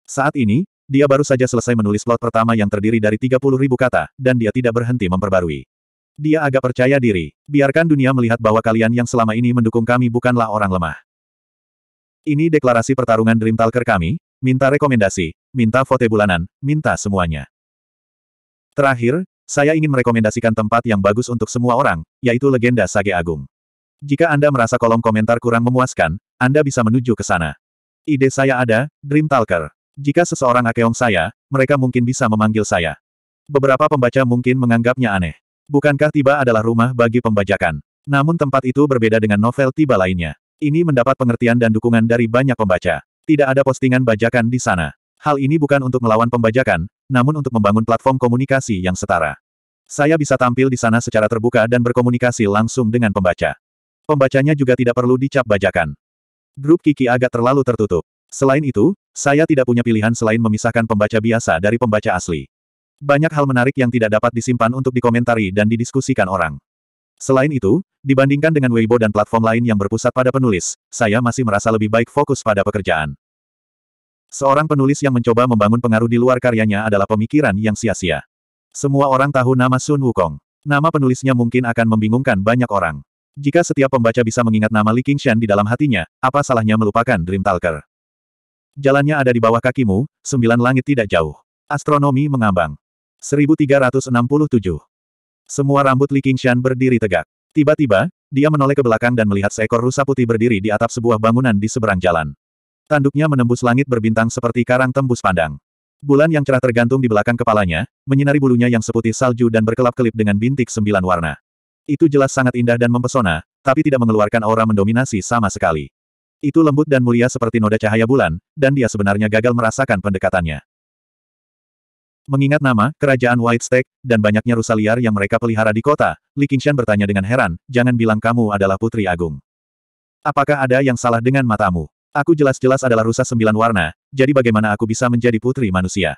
Saat ini, dia baru saja selesai menulis plot pertama yang terdiri dari 30 ribu kata, dan dia tidak berhenti memperbarui. Dia agak percaya diri. Biarkan dunia melihat bahwa kalian yang selama ini mendukung kami bukanlah orang lemah. Ini deklarasi pertarungan Dream Talker kami, minta rekomendasi, minta vote bulanan, minta semuanya. Terakhir, saya ingin merekomendasikan tempat yang bagus untuk semua orang, yaitu legenda Sage Agung. Jika Anda merasa kolom komentar kurang memuaskan, Anda bisa menuju ke sana. Ide saya ada, Dream Talker. Jika seseorang akeong saya, mereka mungkin bisa memanggil saya. Beberapa pembaca mungkin menganggapnya aneh. Bukankah tiba adalah rumah bagi pembajakan? Namun tempat itu berbeda dengan novel tiba lainnya. Ini mendapat pengertian dan dukungan dari banyak pembaca. Tidak ada postingan bajakan di sana. Hal ini bukan untuk melawan pembajakan, namun untuk membangun platform komunikasi yang setara. Saya bisa tampil di sana secara terbuka dan berkomunikasi langsung dengan pembaca. Pembacanya juga tidak perlu dicap bajakan. Grup Kiki agak terlalu tertutup. Selain itu, saya tidak punya pilihan selain memisahkan pembaca biasa dari pembaca asli. Banyak hal menarik yang tidak dapat disimpan untuk dikomentari dan didiskusikan orang. Selain itu, dibandingkan dengan Weibo dan platform lain yang berpusat pada penulis, saya masih merasa lebih baik fokus pada pekerjaan. Seorang penulis yang mencoba membangun pengaruh di luar karyanya adalah pemikiran yang sia-sia. Semua orang tahu nama Sun Wukong. Nama penulisnya mungkin akan membingungkan banyak orang. Jika setiap pembaca bisa mengingat nama Li Qingshan di dalam hatinya, apa salahnya melupakan Dream Talker? Jalannya ada di bawah kakimu, sembilan langit tidak jauh. Astronomi mengambang. 1367. Semua rambut Li Qingshan berdiri tegak. Tiba-tiba, dia menoleh ke belakang dan melihat seekor rusa putih berdiri di atap sebuah bangunan di seberang jalan. Tanduknya menembus langit berbintang seperti karang tembus pandang. Bulan yang cerah tergantung di belakang kepalanya, menyinari bulunya yang seputih salju dan berkelap-kelip dengan bintik sembilan warna. Itu jelas sangat indah dan mempesona, tapi tidak mengeluarkan aura mendominasi sama sekali. Itu lembut dan mulia seperti noda cahaya bulan, dan dia sebenarnya gagal merasakan pendekatannya. Mengingat nama, kerajaan White Stake, dan banyaknya rusa liar yang mereka pelihara di kota, Li Qingshan bertanya dengan heran, jangan bilang kamu adalah Putri Agung. Apakah ada yang salah dengan matamu? Aku jelas-jelas adalah rusa sembilan warna, jadi bagaimana aku bisa menjadi putri manusia?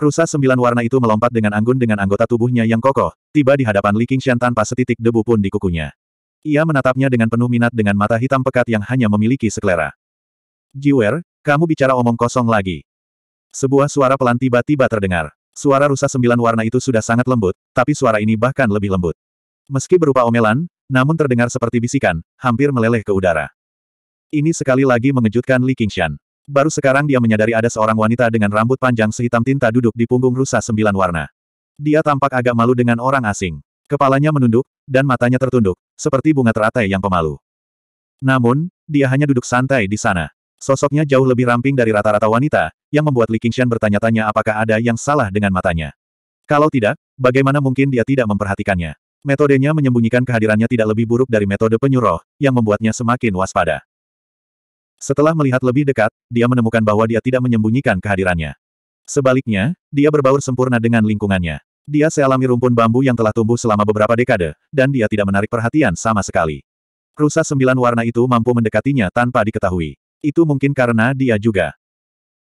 Rusa sembilan warna itu melompat dengan anggun dengan anggota tubuhnya yang kokoh, tiba di hadapan Li Qingshan tanpa setitik debu pun di kukunya. Ia menatapnya dengan penuh minat dengan mata hitam pekat yang hanya memiliki sekelera. Jiwer, kamu bicara omong kosong lagi. Sebuah suara pelan tiba-tiba terdengar. Suara rusa sembilan warna itu sudah sangat lembut, tapi suara ini bahkan lebih lembut. Meski berupa omelan, namun terdengar seperti bisikan, hampir meleleh ke udara. Ini sekali lagi mengejutkan Li Qingshan. Baru sekarang dia menyadari ada seorang wanita dengan rambut panjang sehitam tinta duduk di punggung rusa sembilan warna. Dia tampak agak malu dengan orang asing. Kepalanya menunduk, dan matanya tertunduk, seperti bunga teratai yang pemalu. Namun, dia hanya duduk santai di sana. Sosoknya jauh lebih ramping dari rata-rata wanita, yang membuat Li Qingshan bertanya-tanya apakah ada yang salah dengan matanya. Kalau tidak, bagaimana mungkin dia tidak memperhatikannya? Metodenya menyembunyikan kehadirannya tidak lebih buruk dari metode penyuruh, yang membuatnya semakin waspada. Setelah melihat lebih dekat, dia menemukan bahwa dia tidak menyembunyikan kehadirannya. Sebaliknya, dia berbaur sempurna dengan lingkungannya. Dia sealami rumpun bambu yang telah tumbuh selama beberapa dekade, dan dia tidak menarik perhatian sama sekali. Rusa sembilan warna itu mampu mendekatinya tanpa diketahui. Itu mungkin karena dia juga.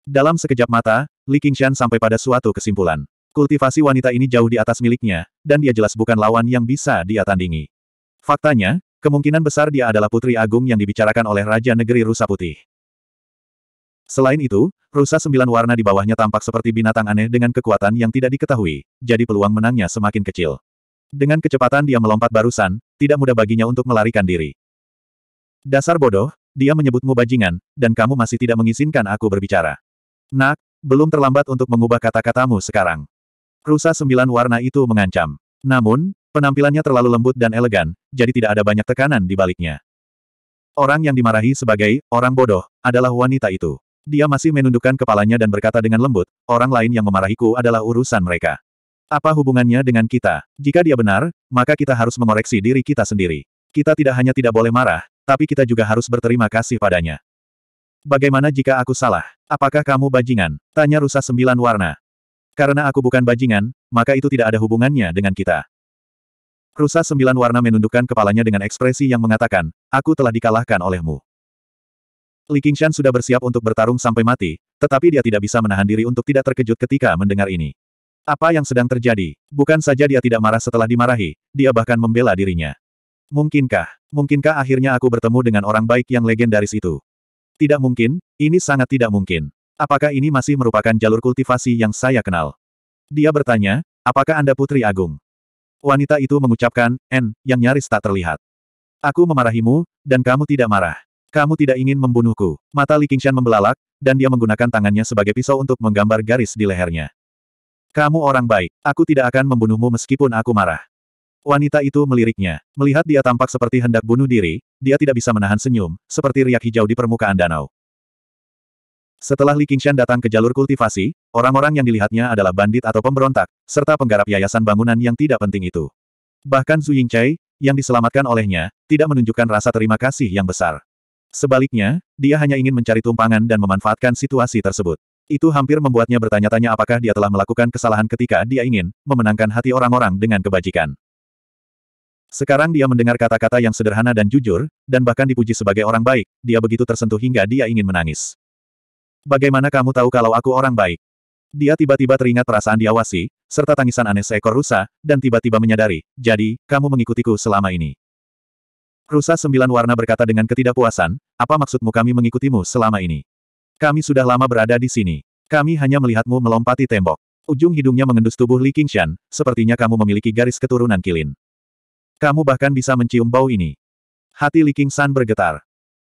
Dalam sekejap mata, Li Qingshan sampai pada suatu kesimpulan. Kultivasi wanita ini jauh di atas miliknya, dan dia jelas bukan lawan yang bisa dia tandingi. Faktanya, kemungkinan besar dia adalah putri agung yang dibicarakan oleh Raja Negeri Rusa Putih. Selain itu, rusa sembilan warna di bawahnya tampak seperti binatang aneh dengan kekuatan yang tidak diketahui, jadi peluang menangnya semakin kecil. Dengan kecepatan dia melompat barusan, tidak mudah baginya untuk melarikan diri. Dasar bodoh, dia menyebutmu bajingan, dan kamu masih tidak mengizinkan aku berbicara. Nak, belum terlambat untuk mengubah kata-katamu sekarang. Rusa sembilan warna itu mengancam. Namun, penampilannya terlalu lembut dan elegan, jadi tidak ada banyak tekanan di baliknya. Orang yang dimarahi sebagai orang bodoh adalah wanita itu. Dia masih menundukkan kepalanya dan berkata dengan lembut, orang lain yang memarahiku adalah urusan mereka. Apa hubungannya dengan kita? Jika dia benar, maka kita harus mengoreksi diri kita sendiri. Kita tidak hanya tidak boleh marah, tapi kita juga harus berterima kasih padanya. Bagaimana jika aku salah? Apakah kamu bajingan? Tanya rusa sembilan warna. Karena aku bukan bajingan, maka itu tidak ada hubungannya dengan kita. Rusa sembilan warna menundukkan kepalanya dengan ekspresi yang mengatakan, aku telah dikalahkan olehmu. Li Qingshan sudah bersiap untuk bertarung sampai mati, tetapi dia tidak bisa menahan diri untuk tidak terkejut ketika mendengar ini. Apa yang sedang terjadi? Bukan saja dia tidak marah setelah dimarahi, dia bahkan membela dirinya. Mungkinkah, mungkinkah akhirnya aku bertemu dengan orang baik yang legendaris itu? Tidak mungkin, ini sangat tidak mungkin. Apakah ini masih merupakan jalur kultivasi yang saya kenal? Dia bertanya, apakah Anda Putri Agung? Wanita itu mengucapkan, N, yang nyaris tak terlihat. Aku memarahimu, dan kamu tidak marah. Kamu tidak ingin membunuhku. Mata Li Qingshan membelalak, dan dia menggunakan tangannya sebagai pisau untuk menggambar garis di lehernya. Kamu orang baik. Aku tidak akan membunuhmu meskipun aku marah. Wanita itu meliriknya. Melihat dia tampak seperti hendak bunuh diri, dia tidak bisa menahan senyum, seperti riak hijau di permukaan danau. Setelah Li Qingshan datang ke jalur kultivasi, orang-orang yang dilihatnya adalah bandit atau pemberontak, serta penggarap yayasan bangunan yang tidak penting itu. Bahkan Zhu Yingcai, yang diselamatkan olehnya, tidak menunjukkan rasa terima kasih yang besar. Sebaliknya, dia hanya ingin mencari tumpangan dan memanfaatkan situasi tersebut. Itu hampir membuatnya bertanya-tanya apakah dia telah melakukan kesalahan ketika dia ingin memenangkan hati orang-orang dengan kebajikan. Sekarang dia mendengar kata-kata yang sederhana dan jujur, dan bahkan dipuji sebagai orang baik, dia begitu tersentuh hingga dia ingin menangis. Bagaimana kamu tahu kalau aku orang baik? Dia tiba-tiba teringat perasaan diawasi, serta tangisan aneh seekor rusa, dan tiba-tiba menyadari, jadi, kamu mengikutiku selama ini. Rusa Sembilan Warna berkata dengan ketidakpuasan, apa maksudmu kami mengikutimu selama ini? Kami sudah lama berada di sini. Kami hanya melihatmu melompati tembok. Ujung hidungnya mengendus tubuh Li Qingshan, sepertinya kamu memiliki garis keturunan kilin. Kamu bahkan bisa mencium bau ini. Hati Li Qingshan bergetar.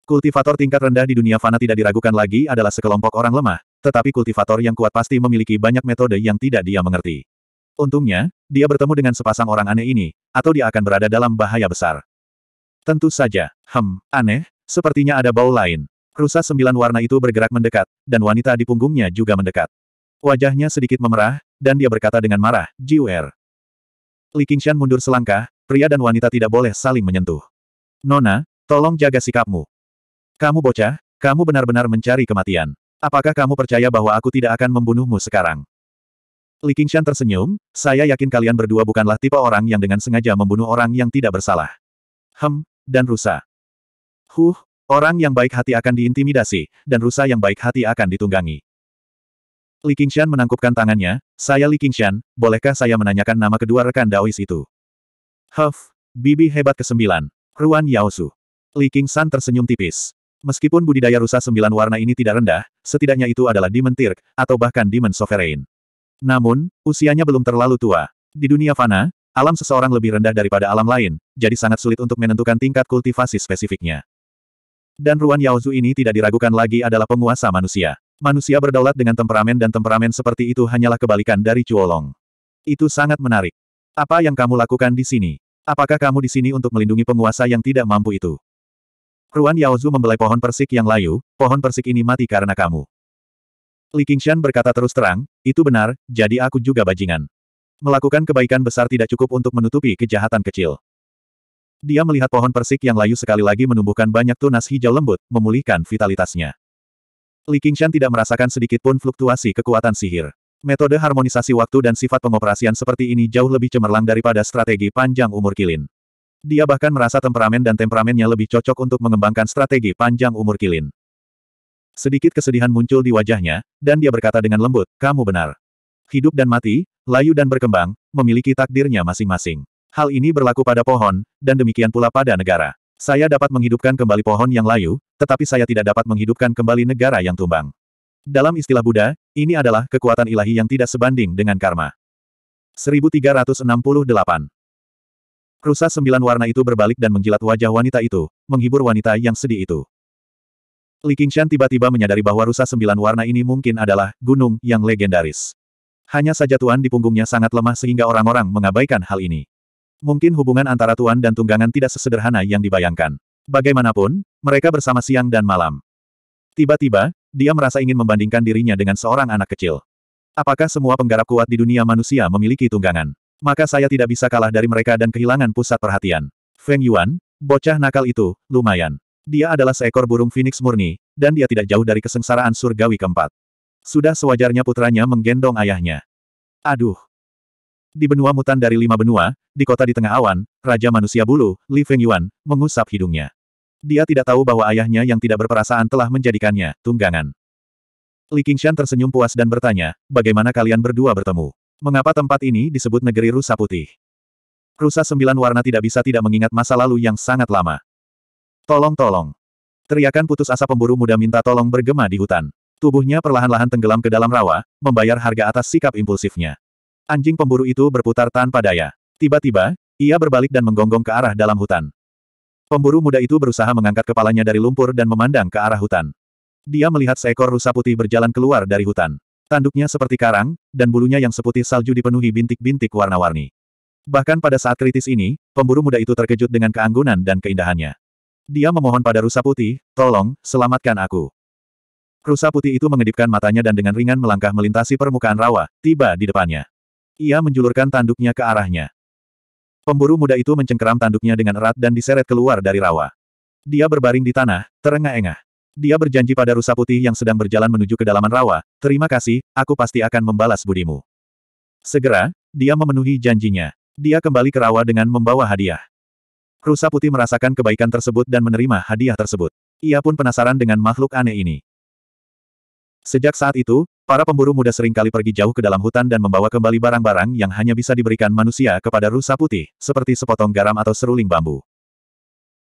Kultivator tingkat rendah di dunia fana tidak diragukan lagi adalah sekelompok orang lemah, tetapi kultivator yang kuat pasti memiliki banyak metode yang tidak dia mengerti. Untungnya, dia bertemu dengan sepasang orang aneh ini, atau dia akan berada dalam bahaya besar. Tentu saja. Hem, aneh, sepertinya ada bau lain. Rusa sembilan warna itu bergerak mendekat, dan wanita di punggungnya juga mendekat. Wajahnya sedikit memerah, dan dia berkata dengan marah, Jiwer. Li Qingshan mundur selangkah, pria dan wanita tidak boleh saling menyentuh. Nona, tolong jaga sikapmu. Kamu bocah, kamu benar-benar mencari kematian. Apakah kamu percaya bahwa aku tidak akan membunuhmu sekarang? Li Qingshan tersenyum, saya yakin kalian berdua bukanlah tipe orang yang dengan sengaja membunuh orang yang tidak bersalah. Hem, dan rusa. Huh, orang yang baik hati akan diintimidasi, dan rusa yang baik hati akan ditunggangi. Li Qingshan menangkupkan tangannya, saya Li Qingshan, bolehkah saya menanyakan nama kedua rekan Daois itu? Huff, bibi hebat ke kesembilan, Ruan Yaosu. Li Qingshan tersenyum tipis. Meskipun budidaya rusa sembilan warna ini tidak rendah, setidaknya itu adalah Demon Tirk, atau bahkan Demon Sovereign. Namun, usianya belum terlalu tua. Di dunia fana, Alam seseorang lebih rendah daripada alam lain, jadi sangat sulit untuk menentukan tingkat kultivasi spesifiknya. Dan Ruan Yaozu ini tidak diragukan lagi adalah penguasa manusia. Manusia berdaulat dengan temperamen dan temperamen seperti itu hanyalah kebalikan dari Cuolong. Itu sangat menarik. Apa yang kamu lakukan di sini? Apakah kamu di sini untuk melindungi penguasa yang tidak mampu itu? Ruan Yaozu membelai pohon persik yang layu, pohon persik ini mati karena kamu. Li Qingshan berkata terus terang, itu benar, jadi aku juga bajingan. Melakukan kebaikan besar tidak cukup untuk menutupi kejahatan kecil. Dia melihat pohon persik yang layu sekali lagi menumbuhkan banyak tunas hijau lembut, memulihkan vitalitasnya. Li Qingshan tidak merasakan sedikit pun fluktuasi kekuatan sihir. Metode harmonisasi waktu dan sifat pengoperasian seperti ini jauh lebih cemerlang daripada strategi panjang umur kilin. Dia bahkan merasa temperamen dan temperamennya lebih cocok untuk mengembangkan strategi panjang umur kilin. Sedikit kesedihan muncul di wajahnya, dan dia berkata dengan lembut, kamu benar. Hidup dan mati, layu dan berkembang, memiliki takdirnya masing-masing. Hal ini berlaku pada pohon, dan demikian pula pada negara. Saya dapat menghidupkan kembali pohon yang layu, tetapi saya tidak dapat menghidupkan kembali negara yang tumbang. Dalam istilah Buddha, ini adalah kekuatan ilahi yang tidak sebanding dengan karma. 1368 Rusa sembilan warna itu berbalik dan menjilat wajah wanita itu, menghibur wanita yang sedih itu. Li Qingshan tiba-tiba menyadari bahwa rusa sembilan warna ini mungkin adalah gunung yang legendaris. Hanya saja Tuan di punggungnya sangat lemah sehingga orang-orang mengabaikan hal ini. Mungkin hubungan antara Tuan dan tunggangan tidak sesederhana yang dibayangkan. Bagaimanapun, mereka bersama siang dan malam. Tiba-tiba, dia merasa ingin membandingkan dirinya dengan seorang anak kecil. Apakah semua penggarap kuat di dunia manusia memiliki tunggangan? Maka saya tidak bisa kalah dari mereka dan kehilangan pusat perhatian. Feng Yuan, bocah nakal itu, lumayan. Dia adalah seekor burung phoenix murni, dan dia tidak jauh dari kesengsaraan surgawi keempat. Sudah sewajarnya putranya menggendong ayahnya. Aduh. Di benua mutan dari lima benua, di kota di tengah awan, Raja Manusia Bulu, Li Feng Yuan, mengusap hidungnya. Dia tidak tahu bahwa ayahnya yang tidak berperasaan telah menjadikannya tunggangan. Li Qingshan tersenyum puas dan bertanya, bagaimana kalian berdua bertemu? Mengapa tempat ini disebut negeri rusa putih? Rusa sembilan warna tidak bisa tidak mengingat masa lalu yang sangat lama. Tolong tolong. Teriakan putus asa pemburu muda minta tolong bergema di hutan. Tubuhnya perlahan-lahan tenggelam ke dalam rawa, membayar harga atas sikap impulsifnya. Anjing pemburu itu berputar tanpa daya. Tiba-tiba, ia berbalik dan menggonggong ke arah dalam hutan. Pemburu muda itu berusaha mengangkat kepalanya dari lumpur dan memandang ke arah hutan. Dia melihat seekor rusa putih berjalan keluar dari hutan. Tanduknya seperti karang, dan bulunya yang seputih salju dipenuhi bintik-bintik warna-warni. Bahkan pada saat kritis ini, pemburu muda itu terkejut dengan keanggunan dan keindahannya. Dia memohon pada rusa putih, tolong, selamatkan aku. Rusa putih itu mengedipkan matanya dan dengan ringan melangkah melintasi permukaan rawa, tiba di depannya. Ia menjulurkan tanduknya ke arahnya. Pemburu muda itu mencengkeram tanduknya dengan erat dan diseret keluar dari rawa. Dia berbaring di tanah, terengah-engah. Dia berjanji pada rusa putih yang sedang berjalan menuju kedalaman rawa, terima kasih, aku pasti akan membalas budimu. Segera, dia memenuhi janjinya. Dia kembali ke rawa dengan membawa hadiah. Rusa putih merasakan kebaikan tersebut dan menerima hadiah tersebut. Ia pun penasaran dengan makhluk aneh ini. Sejak saat itu, para pemburu muda seringkali pergi jauh ke dalam hutan dan membawa kembali barang-barang yang hanya bisa diberikan manusia kepada rusa putih, seperti sepotong garam atau seruling bambu.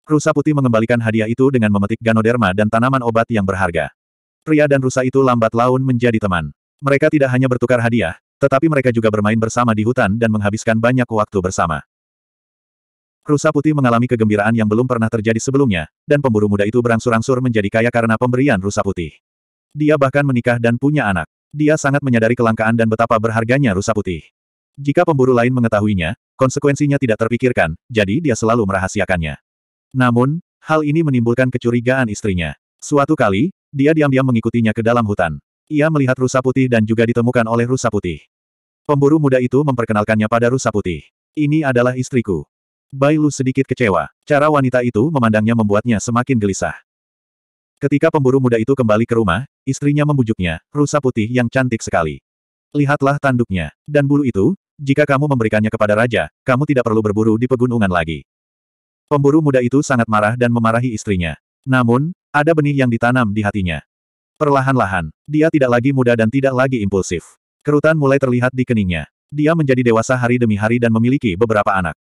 Rusa putih mengembalikan hadiah itu dengan memetik ganoderma dan tanaman obat yang berharga. Pria dan rusa itu lambat laun menjadi teman. Mereka tidak hanya bertukar hadiah, tetapi mereka juga bermain bersama di hutan dan menghabiskan banyak waktu bersama. Rusa putih mengalami kegembiraan yang belum pernah terjadi sebelumnya, dan pemburu muda itu berangsur-angsur menjadi kaya karena pemberian rusa putih. Dia bahkan menikah dan punya anak. Dia sangat menyadari kelangkaan dan betapa berharganya rusa putih. Jika pemburu lain mengetahuinya, konsekuensinya tidak terpikirkan, jadi dia selalu merahasiakannya. Namun, hal ini menimbulkan kecurigaan istrinya. Suatu kali, dia diam-diam mengikutinya ke dalam hutan. Ia melihat rusa putih dan juga ditemukan oleh rusa putih. Pemburu muda itu memperkenalkannya pada rusa putih. Ini adalah istriku. Bailu sedikit kecewa. Cara wanita itu memandangnya membuatnya semakin gelisah. Ketika pemburu muda itu kembali ke rumah, istrinya membujuknya, rusa putih yang cantik sekali. Lihatlah tanduknya. Dan bulu itu, jika kamu memberikannya kepada raja, kamu tidak perlu berburu di pegunungan lagi. Pemburu muda itu sangat marah dan memarahi istrinya. Namun, ada benih yang ditanam di hatinya. Perlahan-lahan, dia tidak lagi muda dan tidak lagi impulsif. Kerutan mulai terlihat di keningnya. Dia menjadi dewasa hari demi hari dan memiliki beberapa anak.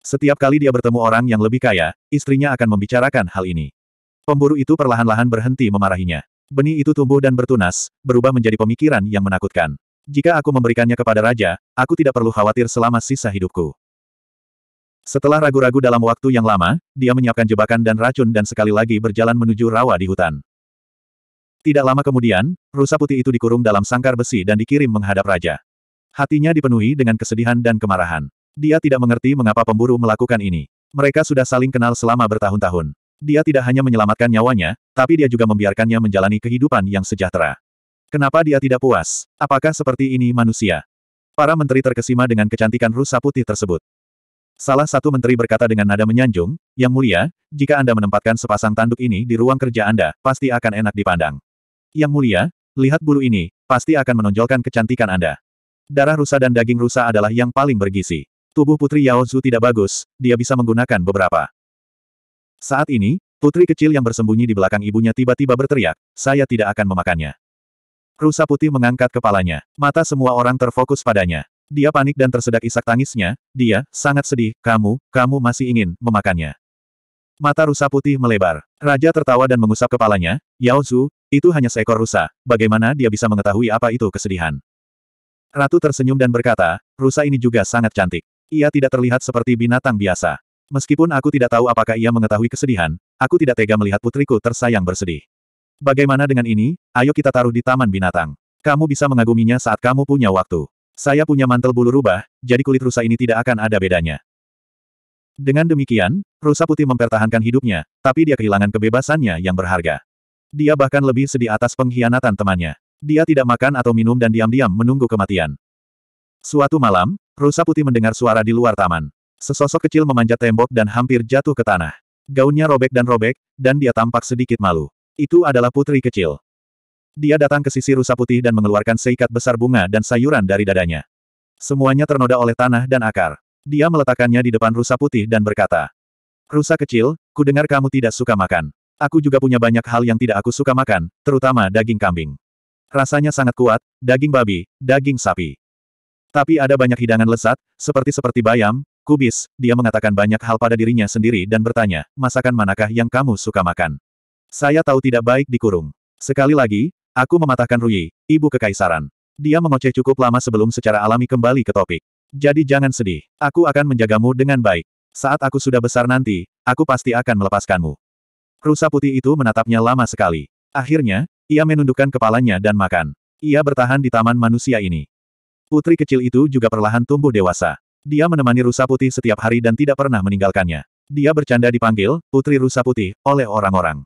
Setiap kali dia bertemu orang yang lebih kaya, istrinya akan membicarakan hal ini. Pemburu itu perlahan-lahan berhenti memarahinya. Benih itu tumbuh dan bertunas, berubah menjadi pemikiran yang menakutkan. Jika aku memberikannya kepada raja, aku tidak perlu khawatir selama sisa hidupku. Setelah ragu-ragu dalam waktu yang lama, dia menyiapkan jebakan dan racun dan sekali lagi berjalan menuju rawa di hutan. Tidak lama kemudian, rusa putih itu dikurung dalam sangkar besi dan dikirim menghadap raja. Hatinya dipenuhi dengan kesedihan dan kemarahan. Dia tidak mengerti mengapa pemburu melakukan ini. Mereka sudah saling kenal selama bertahun-tahun. Dia tidak hanya menyelamatkan nyawanya, tapi dia juga membiarkannya menjalani kehidupan yang sejahtera. Kenapa dia tidak puas? Apakah seperti ini manusia? Para menteri terkesima dengan kecantikan rusa putih tersebut. Salah satu menteri berkata dengan nada menyanjung, Yang mulia, jika Anda menempatkan sepasang tanduk ini di ruang kerja Anda, pasti akan enak dipandang. Yang mulia, lihat bulu ini, pasti akan menonjolkan kecantikan Anda. Darah rusa dan daging rusa adalah yang paling bergizi. Tubuh Putri Yao Zhu tidak bagus, dia bisa menggunakan beberapa. Saat ini, putri kecil yang bersembunyi di belakang ibunya tiba-tiba berteriak, saya tidak akan memakannya. Rusa putih mengangkat kepalanya. Mata semua orang terfokus padanya. Dia panik dan tersedak isak tangisnya, dia, sangat sedih, kamu, kamu masih ingin, memakannya. Mata rusa putih melebar. Raja tertawa dan mengusap kepalanya, Yao Zhu, itu hanya seekor rusa, bagaimana dia bisa mengetahui apa itu kesedihan. Ratu tersenyum dan berkata, rusa ini juga sangat cantik. Ia tidak terlihat seperti binatang biasa. Meskipun aku tidak tahu apakah ia mengetahui kesedihan, aku tidak tega melihat putriku tersayang bersedih. Bagaimana dengan ini, ayo kita taruh di taman binatang. Kamu bisa mengaguminya saat kamu punya waktu. Saya punya mantel bulu rubah, jadi kulit rusa ini tidak akan ada bedanya. Dengan demikian, rusa putih mempertahankan hidupnya, tapi dia kehilangan kebebasannya yang berharga. Dia bahkan lebih sedih atas pengkhianatan temannya. Dia tidak makan atau minum dan diam-diam menunggu kematian. Suatu malam, rusa putih mendengar suara di luar taman. Sesosok kecil memanjat tembok dan hampir jatuh ke tanah. Gaunnya robek dan robek, dan dia tampak sedikit malu. Itu adalah putri kecil. Dia datang ke sisi rusa putih dan mengeluarkan seikat besar bunga dan sayuran dari dadanya. Semuanya ternoda oleh tanah dan akar. Dia meletakkannya di depan rusa putih dan berkata, Rusa kecil, ku dengar kamu tidak suka makan. Aku juga punya banyak hal yang tidak aku suka makan, terutama daging kambing. Rasanya sangat kuat, daging babi, daging sapi. Tapi ada banyak hidangan lezat, seperti seperti bayam, Kubis, dia mengatakan banyak hal pada dirinya sendiri dan bertanya, masakan manakah yang kamu suka makan? Saya tahu tidak baik dikurung. Sekali lagi, aku mematahkan Rui, ibu kekaisaran. Dia mengoceh cukup lama sebelum secara alami kembali ke topik. Jadi jangan sedih, aku akan menjagamu dengan baik. Saat aku sudah besar nanti, aku pasti akan melepaskanmu. Rusa putih itu menatapnya lama sekali. Akhirnya, ia menundukkan kepalanya dan makan. Ia bertahan di taman manusia ini. Putri kecil itu juga perlahan tumbuh dewasa. Dia menemani rusa putih setiap hari dan tidak pernah meninggalkannya. Dia bercanda dipanggil, Putri Rusa Putih, oleh orang-orang.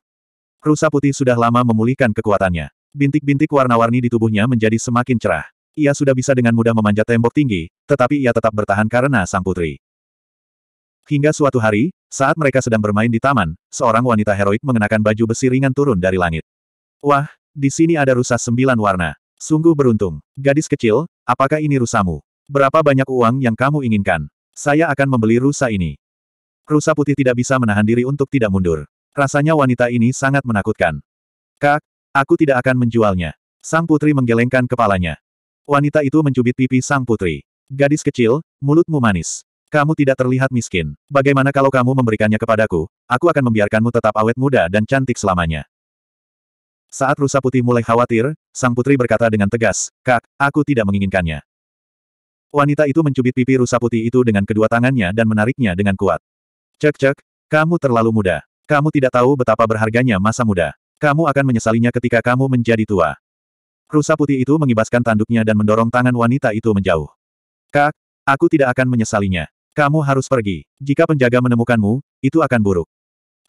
Rusa putih sudah lama memulihkan kekuatannya. Bintik-bintik warna-warni di tubuhnya menjadi semakin cerah. Ia sudah bisa dengan mudah memanjat tembok tinggi, tetapi ia tetap bertahan karena sang putri. Hingga suatu hari, saat mereka sedang bermain di taman, seorang wanita heroik mengenakan baju besi ringan turun dari langit. Wah, di sini ada rusa sembilan warna. Sungguh beruntung. Gadis kecil, apakah ini rusamu? Berapa banyak uang yang kamu inginkan? Saya akan membeli rusa ini. Rusa putih tidak bisa menahan diri untuk tidak mundur. Rasanya wanita ini sangat menakutkan. Kak, aku tidak akan menjualnya. Sang putri menggelengkan kepalanya. Wanita itu mencubit pipi sang putri. Gadis kecil, mulutmu manis. Kamu tidak terlihat miskin. Bagaimana kalau kamu memberikannya kepadaku? Aku akan membiarkanmu tetap awet muda dan cantik selamanya. Saat rusa putih mulai khawatir, sang putri berkata dengan tegas, Kak, aku tidak menginginkannya. Wanita itu mencubit pipi rusa putih itu dengan kedua tangannya dan menariknya dengan kuat. Cek-cek, kamu terlalu muda. Kamu tidak tahu betapa berharganya masa muda. Kamu akan menyesalinya ketika kamu menjadi tua. Rusa putih itu mengibaskan tanduknya dan mendorong tangan wanita itu menjauh. Kak, aku tidak akan menyesalinya. Kamu harus pergi. Jika penjaga menemukanmu, itu akan buruk.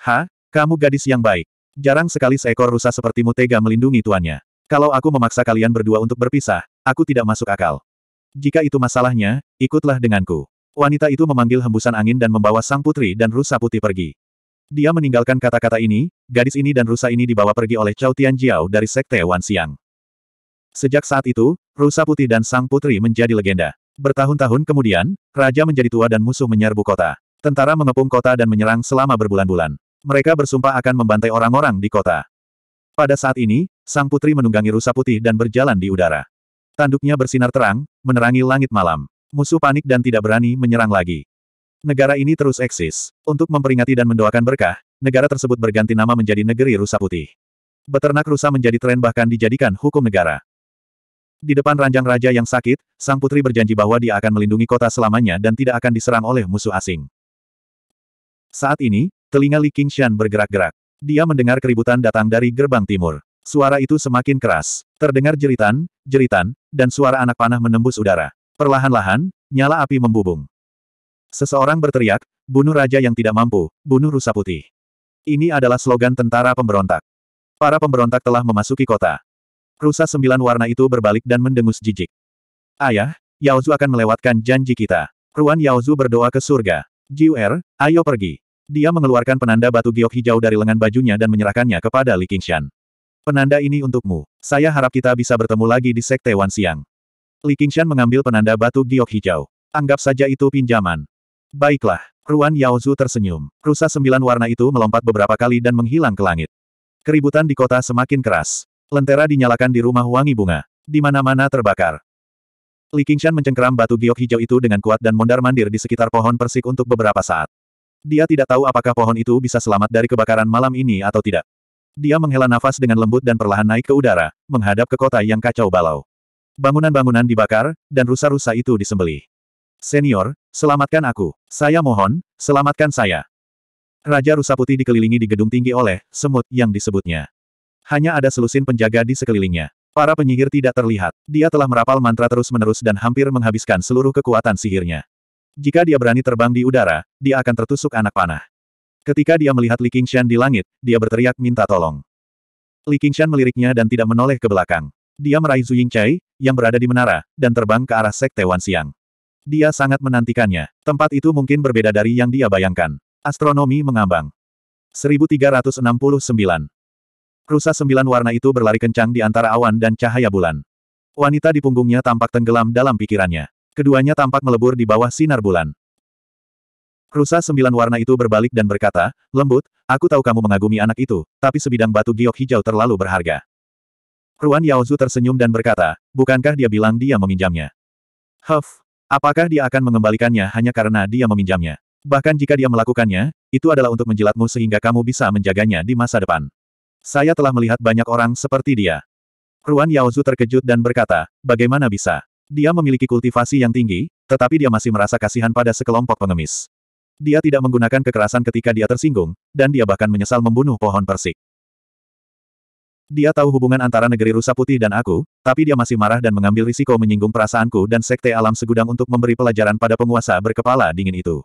Ha, kamu gadis yang baik. Jarang sekali seekor rusa sepertimu tega melindungi tuannya. Kalau aku memaksa kalian berdua untuk berpisah, aku tidak masuk akal. Jika itu masalahnya, ikutlah denganku. Wanita itu memanggil hembusan angin dan membawa sang putri dan rusa putih pergi. Dia meninggalkan kata-kata ini, gadis ini dan rusa ini dibawa pergi oleh Chao Tianjiao dari Sekte Wan Wanxiang. Sejak saat itu, rusa putih dan sang putri menjadi legenda. Bertahun-tahun kemudian, raja menjadi tua dan musuh menyerbu kota. Tentara mengepung kota dan menyerang selama berbulan-bulan. Mereka bersumpah akan membantai orang-orang di kota. Pada saat ini, sang putri menunggangi rusa putih dan berjalan di udara. Tanduknya bersinar terang, menerangi langit malam. Musuh panik dan tidak berani menyerang lagi. Negara ini terus eksis. Untuk memperingati dan mendoakan berkah, negara tersebut berganti nama menjadi negeri rusa putih. Beternak rusa menjadi tren bahkan dijadikan hukum negara. Di depan ranjang raja yang sakit, sang putri berjanji bahwa dia akan melindungi kota selamanya dan tidak akan diserang oleh musuh asing. Saat ini, telinga Li Qingshan bergerak-gerak. Dia mendengar keributan datang dari gerbang timur. Suara itu semakin keras. Terdengar jeritan, jeritan, dan suara anak panah menembus udara. Perlahan-lahan, nyala api membubung. Seseorang berteriak, bunuh raja yang tidak mampu, bunuh rusa putih. Ini adalah slogan tentara pemberontak. Para pemberontak telah memasuki kota. Rusa sembilan warna itu berbalik dan mendengus jijik. Ayah, Yaozu akan melewatkan janji kita. Ruan Yaozu berdoa ke surga. Jiuer, ayo pergi. Dia mengeluarkan penanda batu giok hijau dari lengan bajunya dan menyerahkannya kepada Li Qingshan. Penanda ini untukmu. Saya harap kita bisa bertemu lagi di Sekte Wan Siang. Li Qingshan mengambil penanda batu giok hijau. Anggap saja itu pinjaman. Baiklah. Ruan Yaozu tersenyum. Rusa sembilan warna itu melompat beberapa kali dan menghilang ke langit. Keributan di kota semakin keras. Lentera dinyalakan di rumah wangi bunga. Di mana-mana terbakar. Li Qingshan mencengkeram batu giok hijau itu dengan kuat dan mondar-mandir di sekitar pohon persik untuk beberapa saat. Dia tidak tahu apakah pohon itu bisa selamat dari kebakaran malam ini atau tidak. Dia menghela nafas dengan lembut dan perlahan naik ke udara, menghadap ke kota yang kacau balau. Bangunan-bangunan dibakar, dan rusa-rusa itu disembelih. Senior, selamatkan aku. Saya mohon, selamatkan saya. Raja rusa putih dikelilingi di gedung tinggi oleh semut yang disebutnya. Hanya ada selusin penjaga di sekelilingnya. Para penyihir tidak terlihat. Dia telah merapal mantra terus-menerus dan hampir menghabiskan seluruh kekuatan sihirnya. Jika dia berani terbang di udara, dia akan tertusuk anak panah. Ketika dia melihat Li Qingshan di langit, dia berteriak minta tolong. Li Qingshan meliriknya dan tidak menoleh ke belakang. Dia meraih Zhu Yingcai, yang berada di menara, dan terbang ke arah Sekte Wan Siang. Dia sangat menantikannya. Tempat itu mungkin berbeda dari yang dia bayangkan. Astronomi mengambang. 1369. Rusa sembilan warna itu berlari kencang di antara awan dan cahaya bulan. Wanita di punggungnya tampak tenggelam dalam pikirannya. Keduanya tampak melebur di bawah sinar bulan. Rusa sembilan warna itu berbalik dan berkata, lembut, aku tahu kamu mengagumi anak itu, tapi sebidang batu giok hijau terlalu berharga. Ruan Yaozu tersenyum dan berkata, bukankah dia bilang dia meminjamnya? Huff, apakah dia akan mengembalikannya hanya karena dia meminjamnya? Bahkan jika dia melakukannya, itu adalah untuk menjilatmu sehingga kamu bisa menjaganya di masa depan. Saya telah melihat banyak orang seperti dia. Ruan Yaozu terkejut dan berkata, bagaimana bisa? Dia memiliki kultivasi yang tinggi, tetapi dia masih merasa kasihan pada sekelompok pengemis. Dia tidak menggunakan kekerasan ketika dia tersinggung, dan dia bahkan menyesal membunuh pohon persik. Dia tahu hubungan antara negeri rusa putih dan aku, tapi dia masih marah dan mengambil risiko menyinggung perasaanku dan sekte alam segudang untuk memberi pelajaran pada penguasa berkepala dingin itu.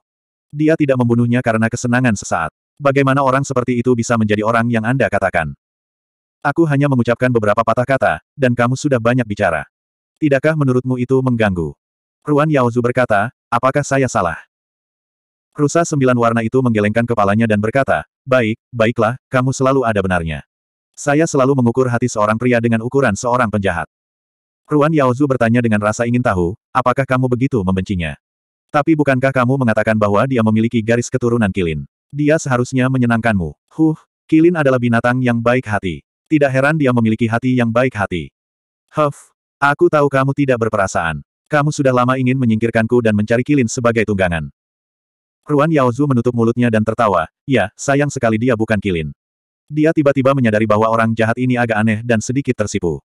Dia tidak membunuhnya karena kesenangan sesaat. Bagaimana orang seperti itu bisa menjadi orang yang Anda katakan? Aku hanya mengucapkan beberapa patah kata, dan kamu sudah banyak bicara. Tidakkah menurutmu itu mengganggu? Ruan Yaozu berkata, apakah saya salah? Rusa sembilan warna itu menggelengkan kepalanya dan berkata, Baik, baiklah, kamu selalu ada benarnya. Saya selalu mengukur hati seorang pria dengan ukuran seorang penjahat. Ruan Yaozu bertanya dengan rasa ingin tahu, apakah kamu begitu membencinya? Tapi bukankah kamu mengatakan bahwa dia memiliki garis keturunan Kilin? Dia seharusnya menyenangkanmu. Huh, Kilin adalah binatang yang baik hati. Tidak heran dia memiliki hati yang baik hati. Huff, aku tahu kamu tidak berperasaan. Kamu sudah lama ingin menyingkirkanku dan mencari Kilin sebagai tunggangan. Ruan Yaozu menutup mulutnya dan tertawa, ya, sayang sekali dia bukan Kilin. Dia tiba-tiba menyadari bahwa orang jahat ini agak aneh dan sedikit tersipu.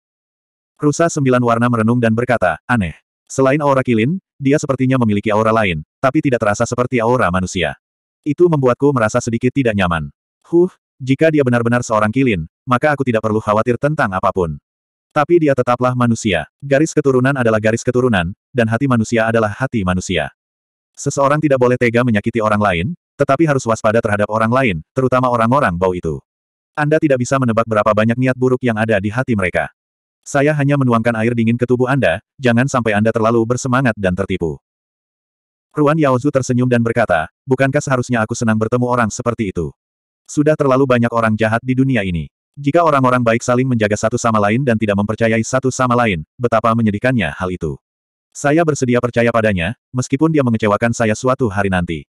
Rusa sembilan warna merenung dan berkata, aneh. Selain aura Kilin, dia sepertinya memiliki aura lain, tapi tidak terasa seperti aura manusia. Itu membuatku merasa sedikit tidak nyaman. Huh, jika dia benar-benar seorang Kilin, maka aku tidak perlu khawatir tentang apapun. Tapi dia tetaplah manusia. Garis keturunan adalah garis keturunan, dan hati manusia adalah hati manusia. Seseorang tidak boleh tega menyakiti orang lain, tetapi harus waspada terhadap orang lain, terutama orang-orang bau itu. Anda tidak bisa menebak berapa banyak niat buruk yang ada di hati mereka. Saya hanya menuangkan air dingin ke tubuh Anda, jangan sampai Anda terlalu bersemangat dan tertipu. Ruan Yaozu tersenyum dan berkata, bukankah seharusnya aku senang bertemu orang seperti itu? Sudah terlalu banyak orang jahat di dunia ini. Jika orang-orang baik saling menjaga satu sama lain dan tidak mempercayai satu sama lain, betapa menyedihkannya hal itu. Saya bersedia percaya padanya, meskipun dia mengecewakan saya suatu hari nanti.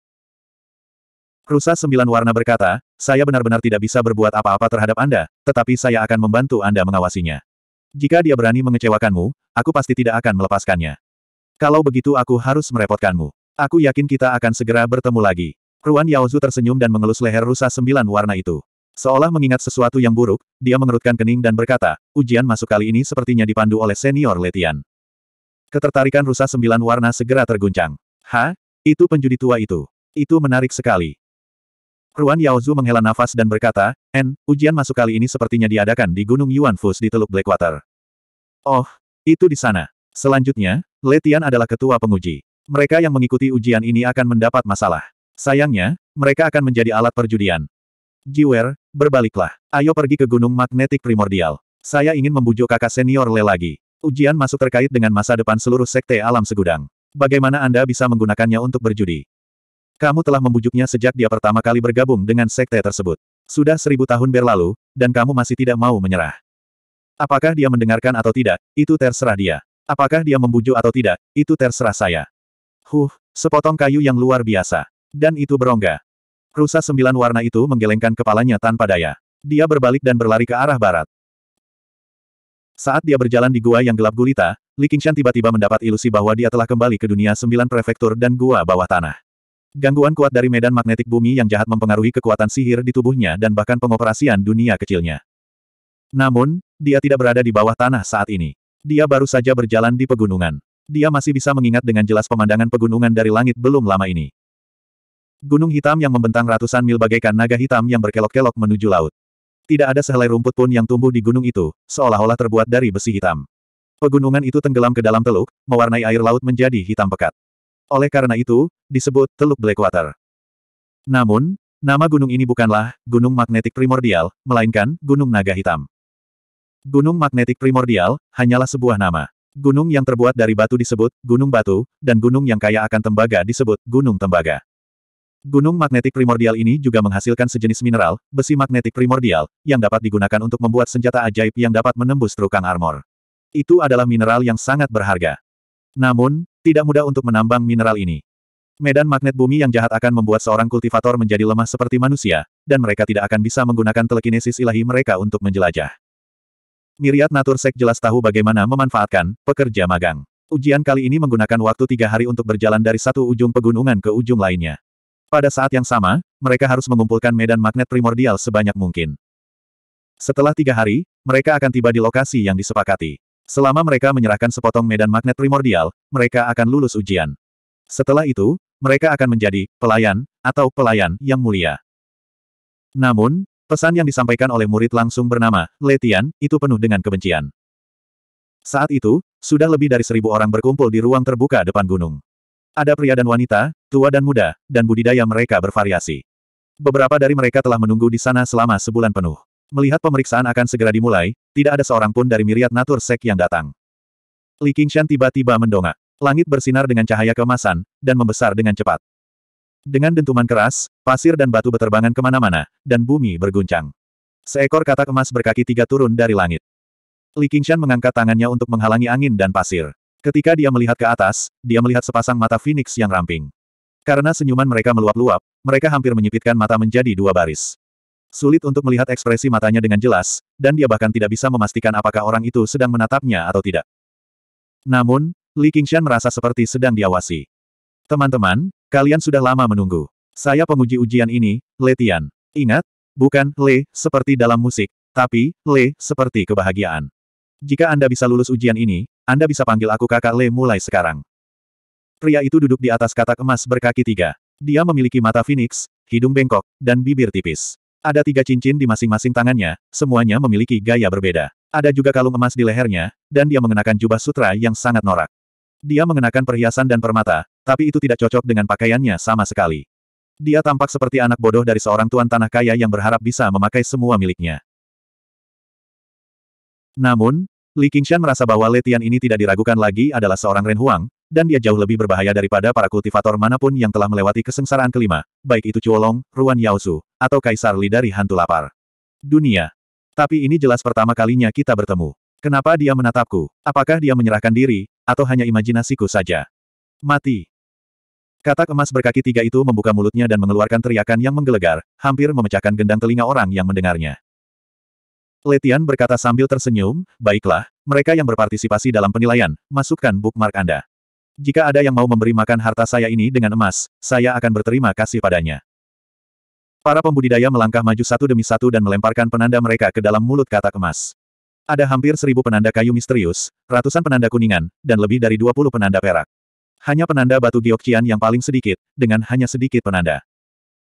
Rusa Sembilan Warna berkata, saya benar-benar tidak bisa berbuat apa-apa terhadap Anda, tetapi saya akan membantu Anda mengawasinya. Jika dia berani mengecewakanmu, aku pasti tidak akan melepaskannya. Kalau begitu aku harus merepotkanmu. Aku yakin kita akan segera bertemu lagi. Ruan Yaozu tersenyum dan mengelus leher rusa sembilan warna itu. Seolah mengingat sesuatu yang buruk, dia mengerutkan kening dan berkata, ujian masuk kali ini sepertinya dipandu oleh senior Letian. Ketertarikan rusa sembilan warna segera terguncang. Ha? Itu penjudi tua itu. Itu menarik sekali. Ruan Yaozu menghela nafas dan berkata, En, ujian masuk kali ini sepertinya diadakan di Gunung Yuanfus di Teluk Blackwater. Oh, itu di sana. Selanjutnya, Letian adalah ketua penguji. Mereka yang mengikuti ujian ini akan mendapat masalah. Sayangnya, mereka akan menjadi alat perjudian. Jiwer, berbaliklah. Ayo pergi ke Gunung Magnetik Primordial. Saya ingin membujuk kakak senior Le lagi. Ujian masuk terkait dengan masa depan seluruh sekte alam segudang. Bagaimana Anda bisa menggunakannya untuk berjudi? Kamu telah membujuknya sejak dia pertama kali bergabung dengan sekte tersebut. Sudah seribu tahun berlalu, dan kamu masih tidak mau menyerah. Apakah dia mendengarkan atau tidak, itu terserah dia. Apakah dia membujuk atau tidak, itu terserah saya. Huh, sepotong kayu yang luar biasa. Dan itu berongga. Rusa sembilan warna itu menggelengkan kepalanya tanpa daya. Dia berbalik dan berlari ke arah barat. Saat dia berjalan di gua yang gelap gulita, Li Qingshan tiba-tiba mendapat ilusi bahwa dia telah kembali ke dunia sembilan prefektur dan gua bawah tanah. Gangguan kuat dari medan magnetik bumi yang jahat mempengaruhi kekuatan sihir di tubuhnya dan bahkan pengoperasian dunia kecilnya. Namun, dia tidak berada di bawah tanah saat ini. Dia baru saja berjalan di pegunungan. Dia masih bisa mengingat dengan jelas pemandangan pegunungan dari langit belum lama ini. Gunung hitam yang membentang ratusan mil bagaikan naga hitam yang berkelok-kelok menuju laut. Tidak ada sehelai rumput pun yang tumbuh di gunung itu, seolah-olah terbuat dari besi hitam. Pegunungan itu tenggelam ke dalam teluk, mewarnai air laut menjadi hitam pekat. Oleh karena itu, disebut Teluk Blackwater. Namun, nama gunung ini bukanlah Gunung Magnetik Primordial, melainkan Gunung Naga Hitam. Gunung Magnetik Primordial hanyalah sebuah nama. Gunung yang terbuat dari batu disebut Gunung Batu, dan gunung yang kaya akan tembaga disebut Gunung Tembaga. Gunung magnetik primordial ini juga menghasilkan sejenis mineral, besi magnetik primordial, yang dapat digunakan untuk membuat senjata ajaib yang dapat menembus trukang armor. Itu adalah mineral yang sangat berharga. Namun, tidak mudah untuk menambang mineral ini. Medan magnet bumi yang jahat akan membuat seorang kultivator menjadi lemah seperti manusia, dan mereka tidak akan bisa menggunakan telekinesis ilahi mereka untuk menjelajah. Miriat Natursek jelas tahu bagaimana memanfaatkan pekerja magang. Ujian kali ini menggunakan waktu tiga hari untuk berjalan dari satu ujung pegunungan ke ujung lainnya. Pada saat yang sama, mereka harus mengumpulkan medan magnet primordial sebanyak mungkin. Setelah tiga hari, mereka akan tiba di lokasi yang disepakati. Selama mereka menyerahkan sepotong medan magnet primordial, mereka akan lulus ujian. Setelah itu, mereka akan menjadi pelayan atau pelayan yang mulia. Namun, pesan yang disampaikan oleh murid langsung bernama Letian itu penuh dengan kebencian. Saat itu, sudah lebih dari seribu orang berkumpul di ruang terbuka depan gunung. Ada pria dan wanita, tua dan muda, dan budidaya mereka bervariasi. Beberapa dari mereka telah menunggu di sana selama sebulan penuh. Melihat pemeriksaan akan segera dimulai, tidak ada seorang pun dari miriat natur sek yang datang. Li Qingshan tiba-tiba mendongak. Langit bersinar dengan cahaya kemasan, dan membesar dengan cepat. Dengan dentuman keras, pasir dan batu beterbangan kemana-mana, dan bumi berguncang. Seekor katak emas berkaki tiga turun dari langit. Li Qingshan mengangkat tangannya untuk menghalangi angin dan pasir. Ketika dia melihat ke atas, dia melihat sepasang mata Phoenix yang ramping. Karena senyuman mereka meluap-luap, mereka hampir menyipitkan mata menjadi dua baris. Sulit untuk melihat ekspresi matanya dengan jelas, dan dia bahkan tidak bisa memastikan apakah orang itu sedang menatapnya atau tidak. Namun, Li Qingshan merasa seperti sedang diawasi. Teman-teman, kalian sudah lama menunggu. Saya penguji ujian ini, Le Tian. Ingat, bukan Le seperti dalam musik, tapi Le seperti kebahagiaan. Jika Anda bisa lulus ujian ini, anda bisa panggil aku kakak Le mulai sekarang. Pria itu duduk di atas katak emas berkaki tiga. Dia memiliki mata phoenix, hidung bengkok, dan bibir tipis. Ada tiga cincin di masing-masing tangannya, semuanya memiliki gaya berbeda. Ada juga kalung emas di lehernya, dan dia mengenakan jubah sutra yang sangat norak. Dia mengenakan perhiasan dan permata, tapi itu tidak cocok dengan pakaiannya sama sekali. Dia tampak seperti anak bodoh dari seorang tuan tanah kaya yang berharap bisa memakai semua miliknya. Namun, Li Qingshan merasa bahwa Letian ini tidak diragukan lagi adalah seorang Ren Huang, dan dia jauh lebih berbahaya daripada para kultivator manapun yang telah melewati kesengsaraan kelima, baik itu Chuolong, Ruan Yaosu, atau Kaisar Li dari hantu lapar. Dunia. Tapi ini jelas pertama kalinya kita bertemu. Kenapa dia menatapku? Apakah dia menyerahkan diri, atau hanya imajinasiku saja? Mati. Katak emas berkaki tiga itu membuka mulutnya dan mengeluarkan teriakan yang menggelegar, hampir memecahkan gendang telinga orang yang mendengarnya. Letian berkata sambil tersenyum, baiklah, mereka yang berpartisipasi dalam penilaian, masukkan bookmark Anda. Jika ada yang mau memberi makan harta saya ini dengan emas, saya akan berterima kasih padanya. Para pembudidaya melangkah maju satu demi satu dan melemparkan penanda mereka ke dalam mulut katak emas. Ada hampir seribu penanda kayu misterius, ratusan penanda kuningan, dan lebih dari dua puluh penanda perak. Hanya penanda batu giokcian yang paling sedikit, dengan hanya sedikit penanda.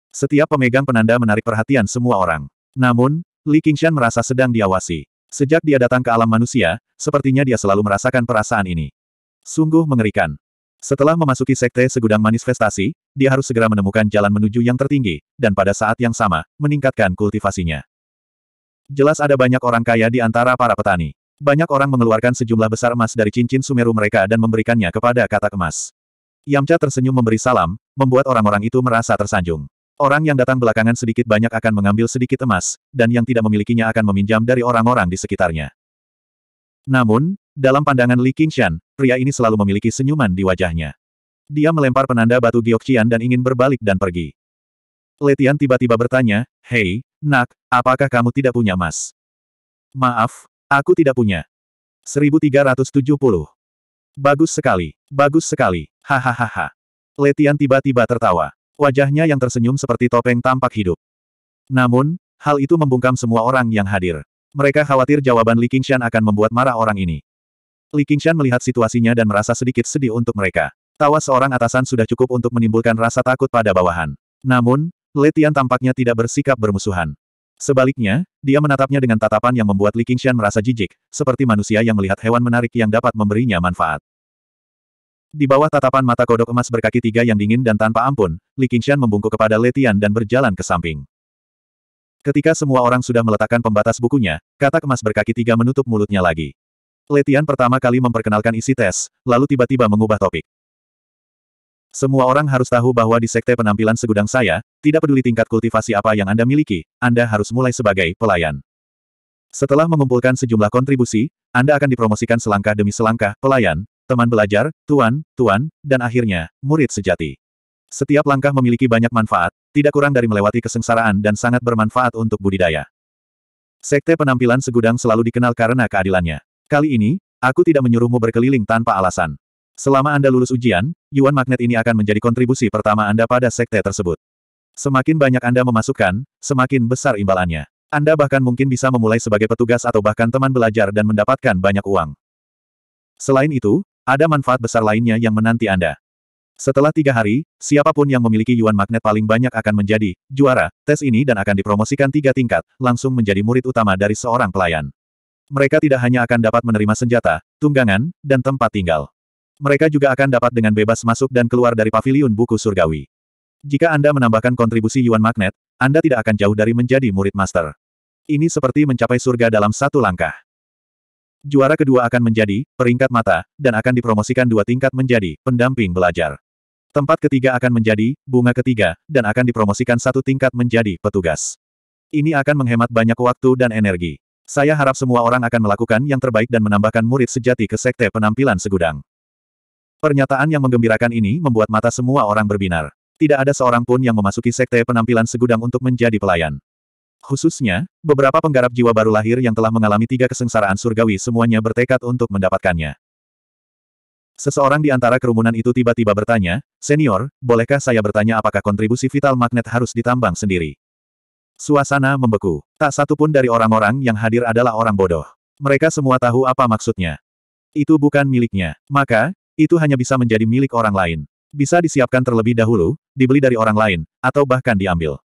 Setiap pemegang penanda menarik perhatian semua orang. Namun, Li Qingshan merasa sedang diawasi. Sejak dia datang ke alam manusia, sepertinya dia selalu merasakan perasaan ini. Sungguh mengerikan. Setelah memasuki sekte segudang manifestasi, dia harus segera menemukan jalan menuju yang tertinggi, dan pada saat yang sama, meningkatkan kultivasinya. Jelas ada banyak orang kaya di antara para petani. Banyak orang mengeluarkan sejumlah besar emas dari cincin Sumeru mereka dan memberikannya kepada katak emas. Yamcha tersenyum memberi salam, membuat orang-orang itu merasa tersanjung. Orang yang datang belakangan sedikit banyak akan mengambil sedikit emas, dan yang tidak memilikinya akan meminjam dari orang-orang di sekitarnya. Namun, dalam pandangan Li Qingshan, pria ini selalu memiliki senyuman di wajahnya. Dia melempar penanda batu Giokcian dan ingin berbalik dan pergi. Letian tiba-tiba bertanya, Hei, nak, apakah kamu tidak punya emas? Maaf, aku tidak punya. 1370. Bagus sekali, bagus sekali, hahaha. Letian tiba-tiba tertawa. Wajahnya yang tersenyum seperti topeng tampak hidup. Namun, hal itu membungkam semua orang yang hadir. Mereka khawatir jawaban Li Qingshan akan membuat marah orang ini. Li Qingshan melihat situasinya dan merasa sedikit sedih untuk mereka. Tawa seorang atasan sudah cukup untuk menimbulkan rasa takut pada bawahan. Namun, Letian tampaknya tidak bersikap bermusuhan. Sebaliknya, dia menatapnya dengan tatapan yang membuat Li Qingshan merasa jijik, seperti manusia yang melihat hewan menarik yang dapat memberinya manfaat. Di bawah tatapan mata kodok emas berkaki tiga yang dingin dan tanpa ampun, Li Qingshan membungkuk kepada Letian dan berjalan ke samping. Ketika semua orang sudah meletakkan pembatas bukunya, katak emas berkaki tiga menutup mulutnya lagi. Letian pertama kali memperkenalkan isi tes, lalu tiba-tiba mengubah topik. Semua orang harus tahu bahwa di sekte penampilan segudang saya, tidak peduli tingkat kultivasi apa yang Anda miliki, Anda harus mulai sebagai pelayan. Setelah mengumpulkan sejumlah kontribusi, Anda akan dipromosikan selangkah demi selangkah, pelayan, teman belajar, tuan, tuan, dan akhirnya, murid sejati. Setiap langkah memiliki banyak manfaat, tidak kurang dari melewati kesengsaraan dan sangat bermanfaat untuk budidaya. Sekte penampilan segudang selalu dikenal karena keadilannya. Kali ini, aku tidak menyuruhmu berkeliling tanpa alasan. Selama Anda lulus ujian, Yuan Magnet ini akan menjadi kontribusi pertama Anda pada sekte tersebut. Semakin banyak Anda memasukkan, semakin besar imbalannya. Anda bahkan mungkin bisa memulai sebagai petugas atau bahkan teman belajar dan mendapatkan banyak uang. Selain itu, ada manfaat besar lainnya yang menanti Anda. Setelah tiga hari, siapapun yang memiliki yuan magnet paling banyak akan menjadi juara tes ini dan akan dipromosikan tiga tingkat, langsung menjadi murid utama dari seorang pelayan. Mereka tidak hanya akan dapat menerima senjata, tunggangan, dan tempat tinggal. Mereka juga akan dapat dengan bebas masuk dan keluar dari paviliun buku surgawi. Jika Anda menambahkan kontribusi yuan magnet, Anda tidak akan jauh dari menjadi murid master. Ini seperti mencapai surga dalam satu langkah. Juara kedua akan menjadi peringkat mata, dan akan dipromosikan dua tingkat menjadi pendamping belajar. Tempat ketiga akan menjadi bunga ketiga, dan akan dipromosikan satu tingkat menjadi petugas. Ini akan menghemat banyak waktu dan energi. Saya harap semua orang akan melakukan yang terbaik dan menambahkan murid sejati ke sekte penampilan segudang. Pernyataan yang menggembirakan ini membuat mata semua orang berbinar. Tidak ada seorang pun yang memasuki sekte penampilan segudang untuk menjadi pelayan. Khususnya, beberapa penggarap jiwa baru lahir yang telah mengalami tiga kesengsaraan surgawi semuanya bertekad untuk mendapatkannya. Seseorang di antara kerumunan itu tiba-tiba bertanya, Senior, bolehkah saya bertanya apakah kontribusi vital magnet harus ditambang sendiri? Suasana membeku. Tak satu pun dari orang-orang yang hadir adalah orang bodoh. Mereka semua tahu apa maksudnya. Itu bukan miliknya. Maka, itu hanya bisa menjadi milik orang lain. Bisa disiapkan terlebih dahulu, dibeli dari orang lain, atau bahkan diambil.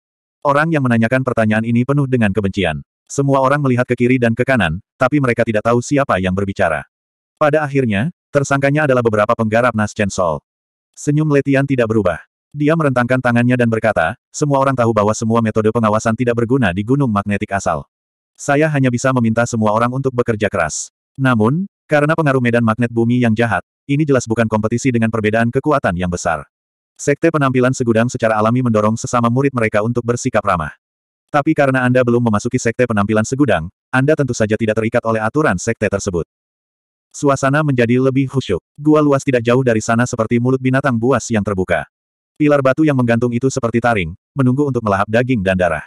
Orang yang menanyakan pertanyaan ini penuh dengan kebencian. Semua orang melihat ke kiri dan ke kanan, tapi mereka tidak tahu siapa yang berbicara. Pada akhirnya, tersangkanya adalah beberapa penggarap Nas Chen Sol. Senyum Letian tidak berubah. Dia merentangkan tangannya dan berkata, semua orang tahu bahwa semua metode pengawasan tidak berguna di gunung magnetik asal. Saya hanya bisa meminta semua orang untuk bekerja keras. Namun, karena pengaruh medan magnet bumi yang jahat, ini jelas bukan kompetisi dengan perbedaan kekuatan yang besar. Sekte penampilan segudang secara alami mendorong sesama murid mereka untuk bersikap ramah. Tapi karena Anda belum memasuki sekte penampilan segudang, Anda tentu saja tidak terikat oleh aturan sekte tersebut. Suasana menjadi lebih khusyuk. Gua luas tidak jauh dari sana seperti mulut binatang buas yang terbuka. Pilar batu yang menggantung itu seperti taring, menunggu untuk melahap daging dan darah.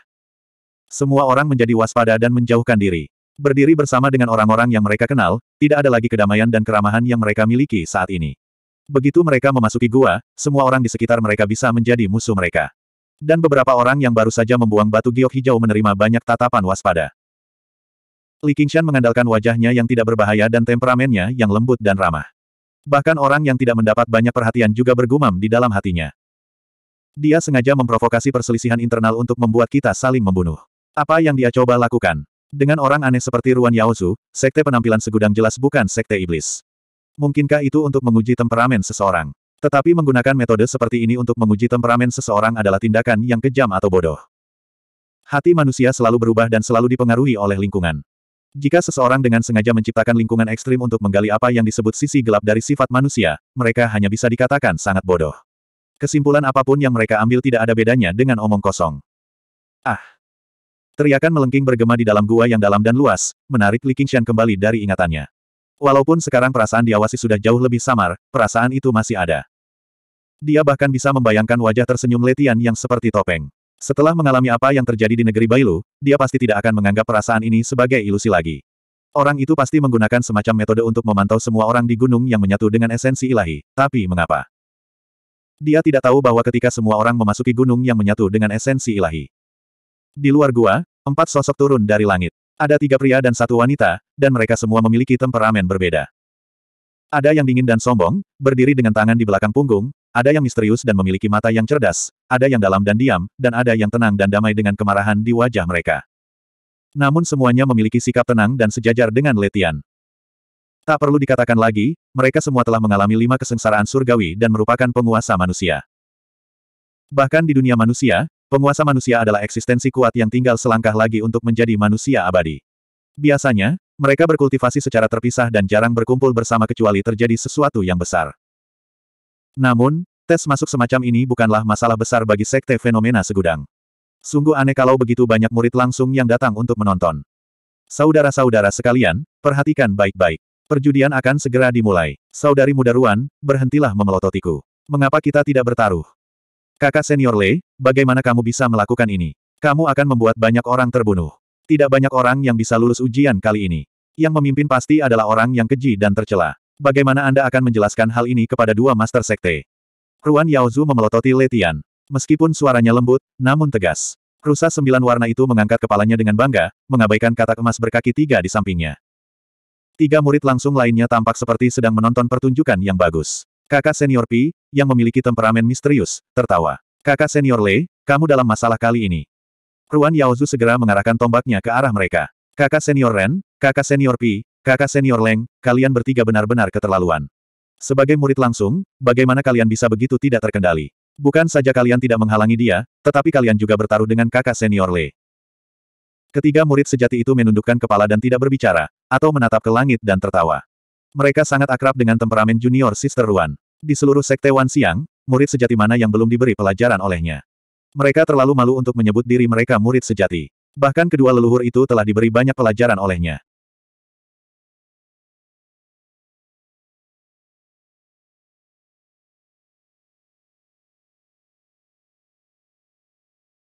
Semua orang menjadi waspada dan menjauhkan diri. Berdiri bersama dengan orang-orang yang mereka kenal, tidak ada lagi kedamaian dan keramahan yang mereka miliki saat ini. Begitu mereka memasuki gua, semua orang di sekitar mereka bisa menjadi musuh mereka. Dan beberapa orang yang baru saja membuang batu giok hijau menerima banyak tatapan waspada. Li Qingshan mengandalkan wajahnya yang tidak berbahaya dan temperamennya yang lembut dan ramah. Bahkan orang yang tidak mendapat banyak perhatian juga bergumam di dalam hatinya. Dia sengaja memprovokasi perselisihan internal untuk membuat kita saling membunuh. Apa yang dia coba lakukan? Dengan orang aneh seperti Ruan Yaozu, sekte penampilan segudang jelas bukan sekte iblis. Mungkinkah itu untuk menguji temperamen seseorang? Tetapi menggunakan metode seperti ini untuk menguji temperamen seseorang adalah tindakan yang kejam atau bodoh. Hati manusia selalu berubah dan selalu dipengaruhi oleh lingkungan. Jika seseorang dengan sengaja menciptakan lingkungan ekstrim untuk menggali apa yang disebut sisi gelap dari sifat manusia, mereka hanya bisa dikatakan sangat bodoh. Kesimpulan apapun yang mereka ambil tidak ada bedanya dengan omong kosong. Ah! Teriakan melengking bergema di dalam gua yang dalam dan luas, menarik Li Qingshan kembali dari ingatannya. Walaupun sekarang perasaan diawasi sudah jauh lebih samar, perasaan itu masih ada. Dia bahkan bisa membayangkan wajah tersenyum Letian yang seperti topeng. Setelah mengalami apa yang terjadi di negeri Bailu, dia pasti tidak akan menganggap perasaan ini sebagai ilusi lagi. Orang itu pasti menggunakan semacam metode untuk memantau semua orang di gunung yang menyatu dengan esensi ilahi, tapi mengapa? Dia tidak tahu bahwa ketika semua orang memasuki gunung yang menyatu dengan esensi ilahi. Di luar gua, empat sosok turun dari langit. Ada tiga pria dan satu wanita, dan mereka semua memiliki temperamen berbeda. Ada yang dingin dan sombong, berdiri dengan tangan di belakang punggung, ada yang misterius dan memiliki mata yang cerdas, ada yang dalam dan diam, dan ada yang tenang dan damai dengan kemarahan di wajah mereka. Namun semuanya memiliki sikap tenang dan sejajar dengan Letian. Tak perlu dikatakan lagi, mereka semua telah mengalami lima kesengsaraan surgawi dan merupakan penguasa manusia. Bahkan di dunia manusia, Penguasa manusia adalah eksistensi kuat yang tinggal selangkah lagi untuk menjadi manusia abadi. Biasanya, mereka berkultivasi secara terpisah dan jarang berkumpul bersama kecuali terjadi sesuatu yang besar. Namun, tes masuk semacam ini bukanlah masalah besar bagi sekte fenomena segudang. Sungguh aneh kalau begitu banyak murid langsung yang datang untuk menonton. Saudara-saudara sekalian, perhatikan baik-baik. Perjudian akan segera dimulai. Saudari muda Ruan, berhentilah memelototiku. Mengapa kita tidak bertaruh? Kakak senior Lei, bagaimana kamu bisa melakukan ini? Kamu akan membuat banyak orang terbunuh. Tidak banyak orang yang bisa lulus ujian kali ini. Yang memimpin pasti adalah orang yang keji dan tercela. Bagaimana Anda akan menjelaskan hal ini kepada dua master sekte? Ruan Yaozu memelototi Letian. Meskipun suaranya lembut, namun tegas. Rusa sembilan warna itu mengangkat kepalanya dengan bangga, mengabaikan kata emas berkaki tiga di sampingnya. Tiga murid langsung lainnya tampak seperti sedang menonton pertunjukan yang bagus. Kakak senior Pi, yang memiliki temperamen misterius, tertawa. Kakak senior Lei, kamu dalam masalah kali ini. Ruan Yaozu segera mengarahkan tombaknya ke arah mereka. Kakak senior Ren, kakak senior Pi, kakak senior Leng, kalian bertiga benar-benar keterlaluan. Sebagai murid langsung, bagaimana kalian bisa begitu tidak terkendali? Bukan saja kalian tidak menghalangi dia, tetapi kalian juga bertaruh dengan kakak senior Lei. Ketiga murid sejati itu menundukkan kepala dan tidak berbicara, atau menatap ke langit dan tertawa. Mereka sangat akrab dengan temperamen junior Sister Ruan. Di seluruh sekte Wan Siang, murid sejati mana yang belum diberi pelajaran olehnya. Mereka terlalu malu untuk menyebut diri mereka murid sejati. Bahkan kedua leluhur itu telah diberi banyak pelajaran olehnya.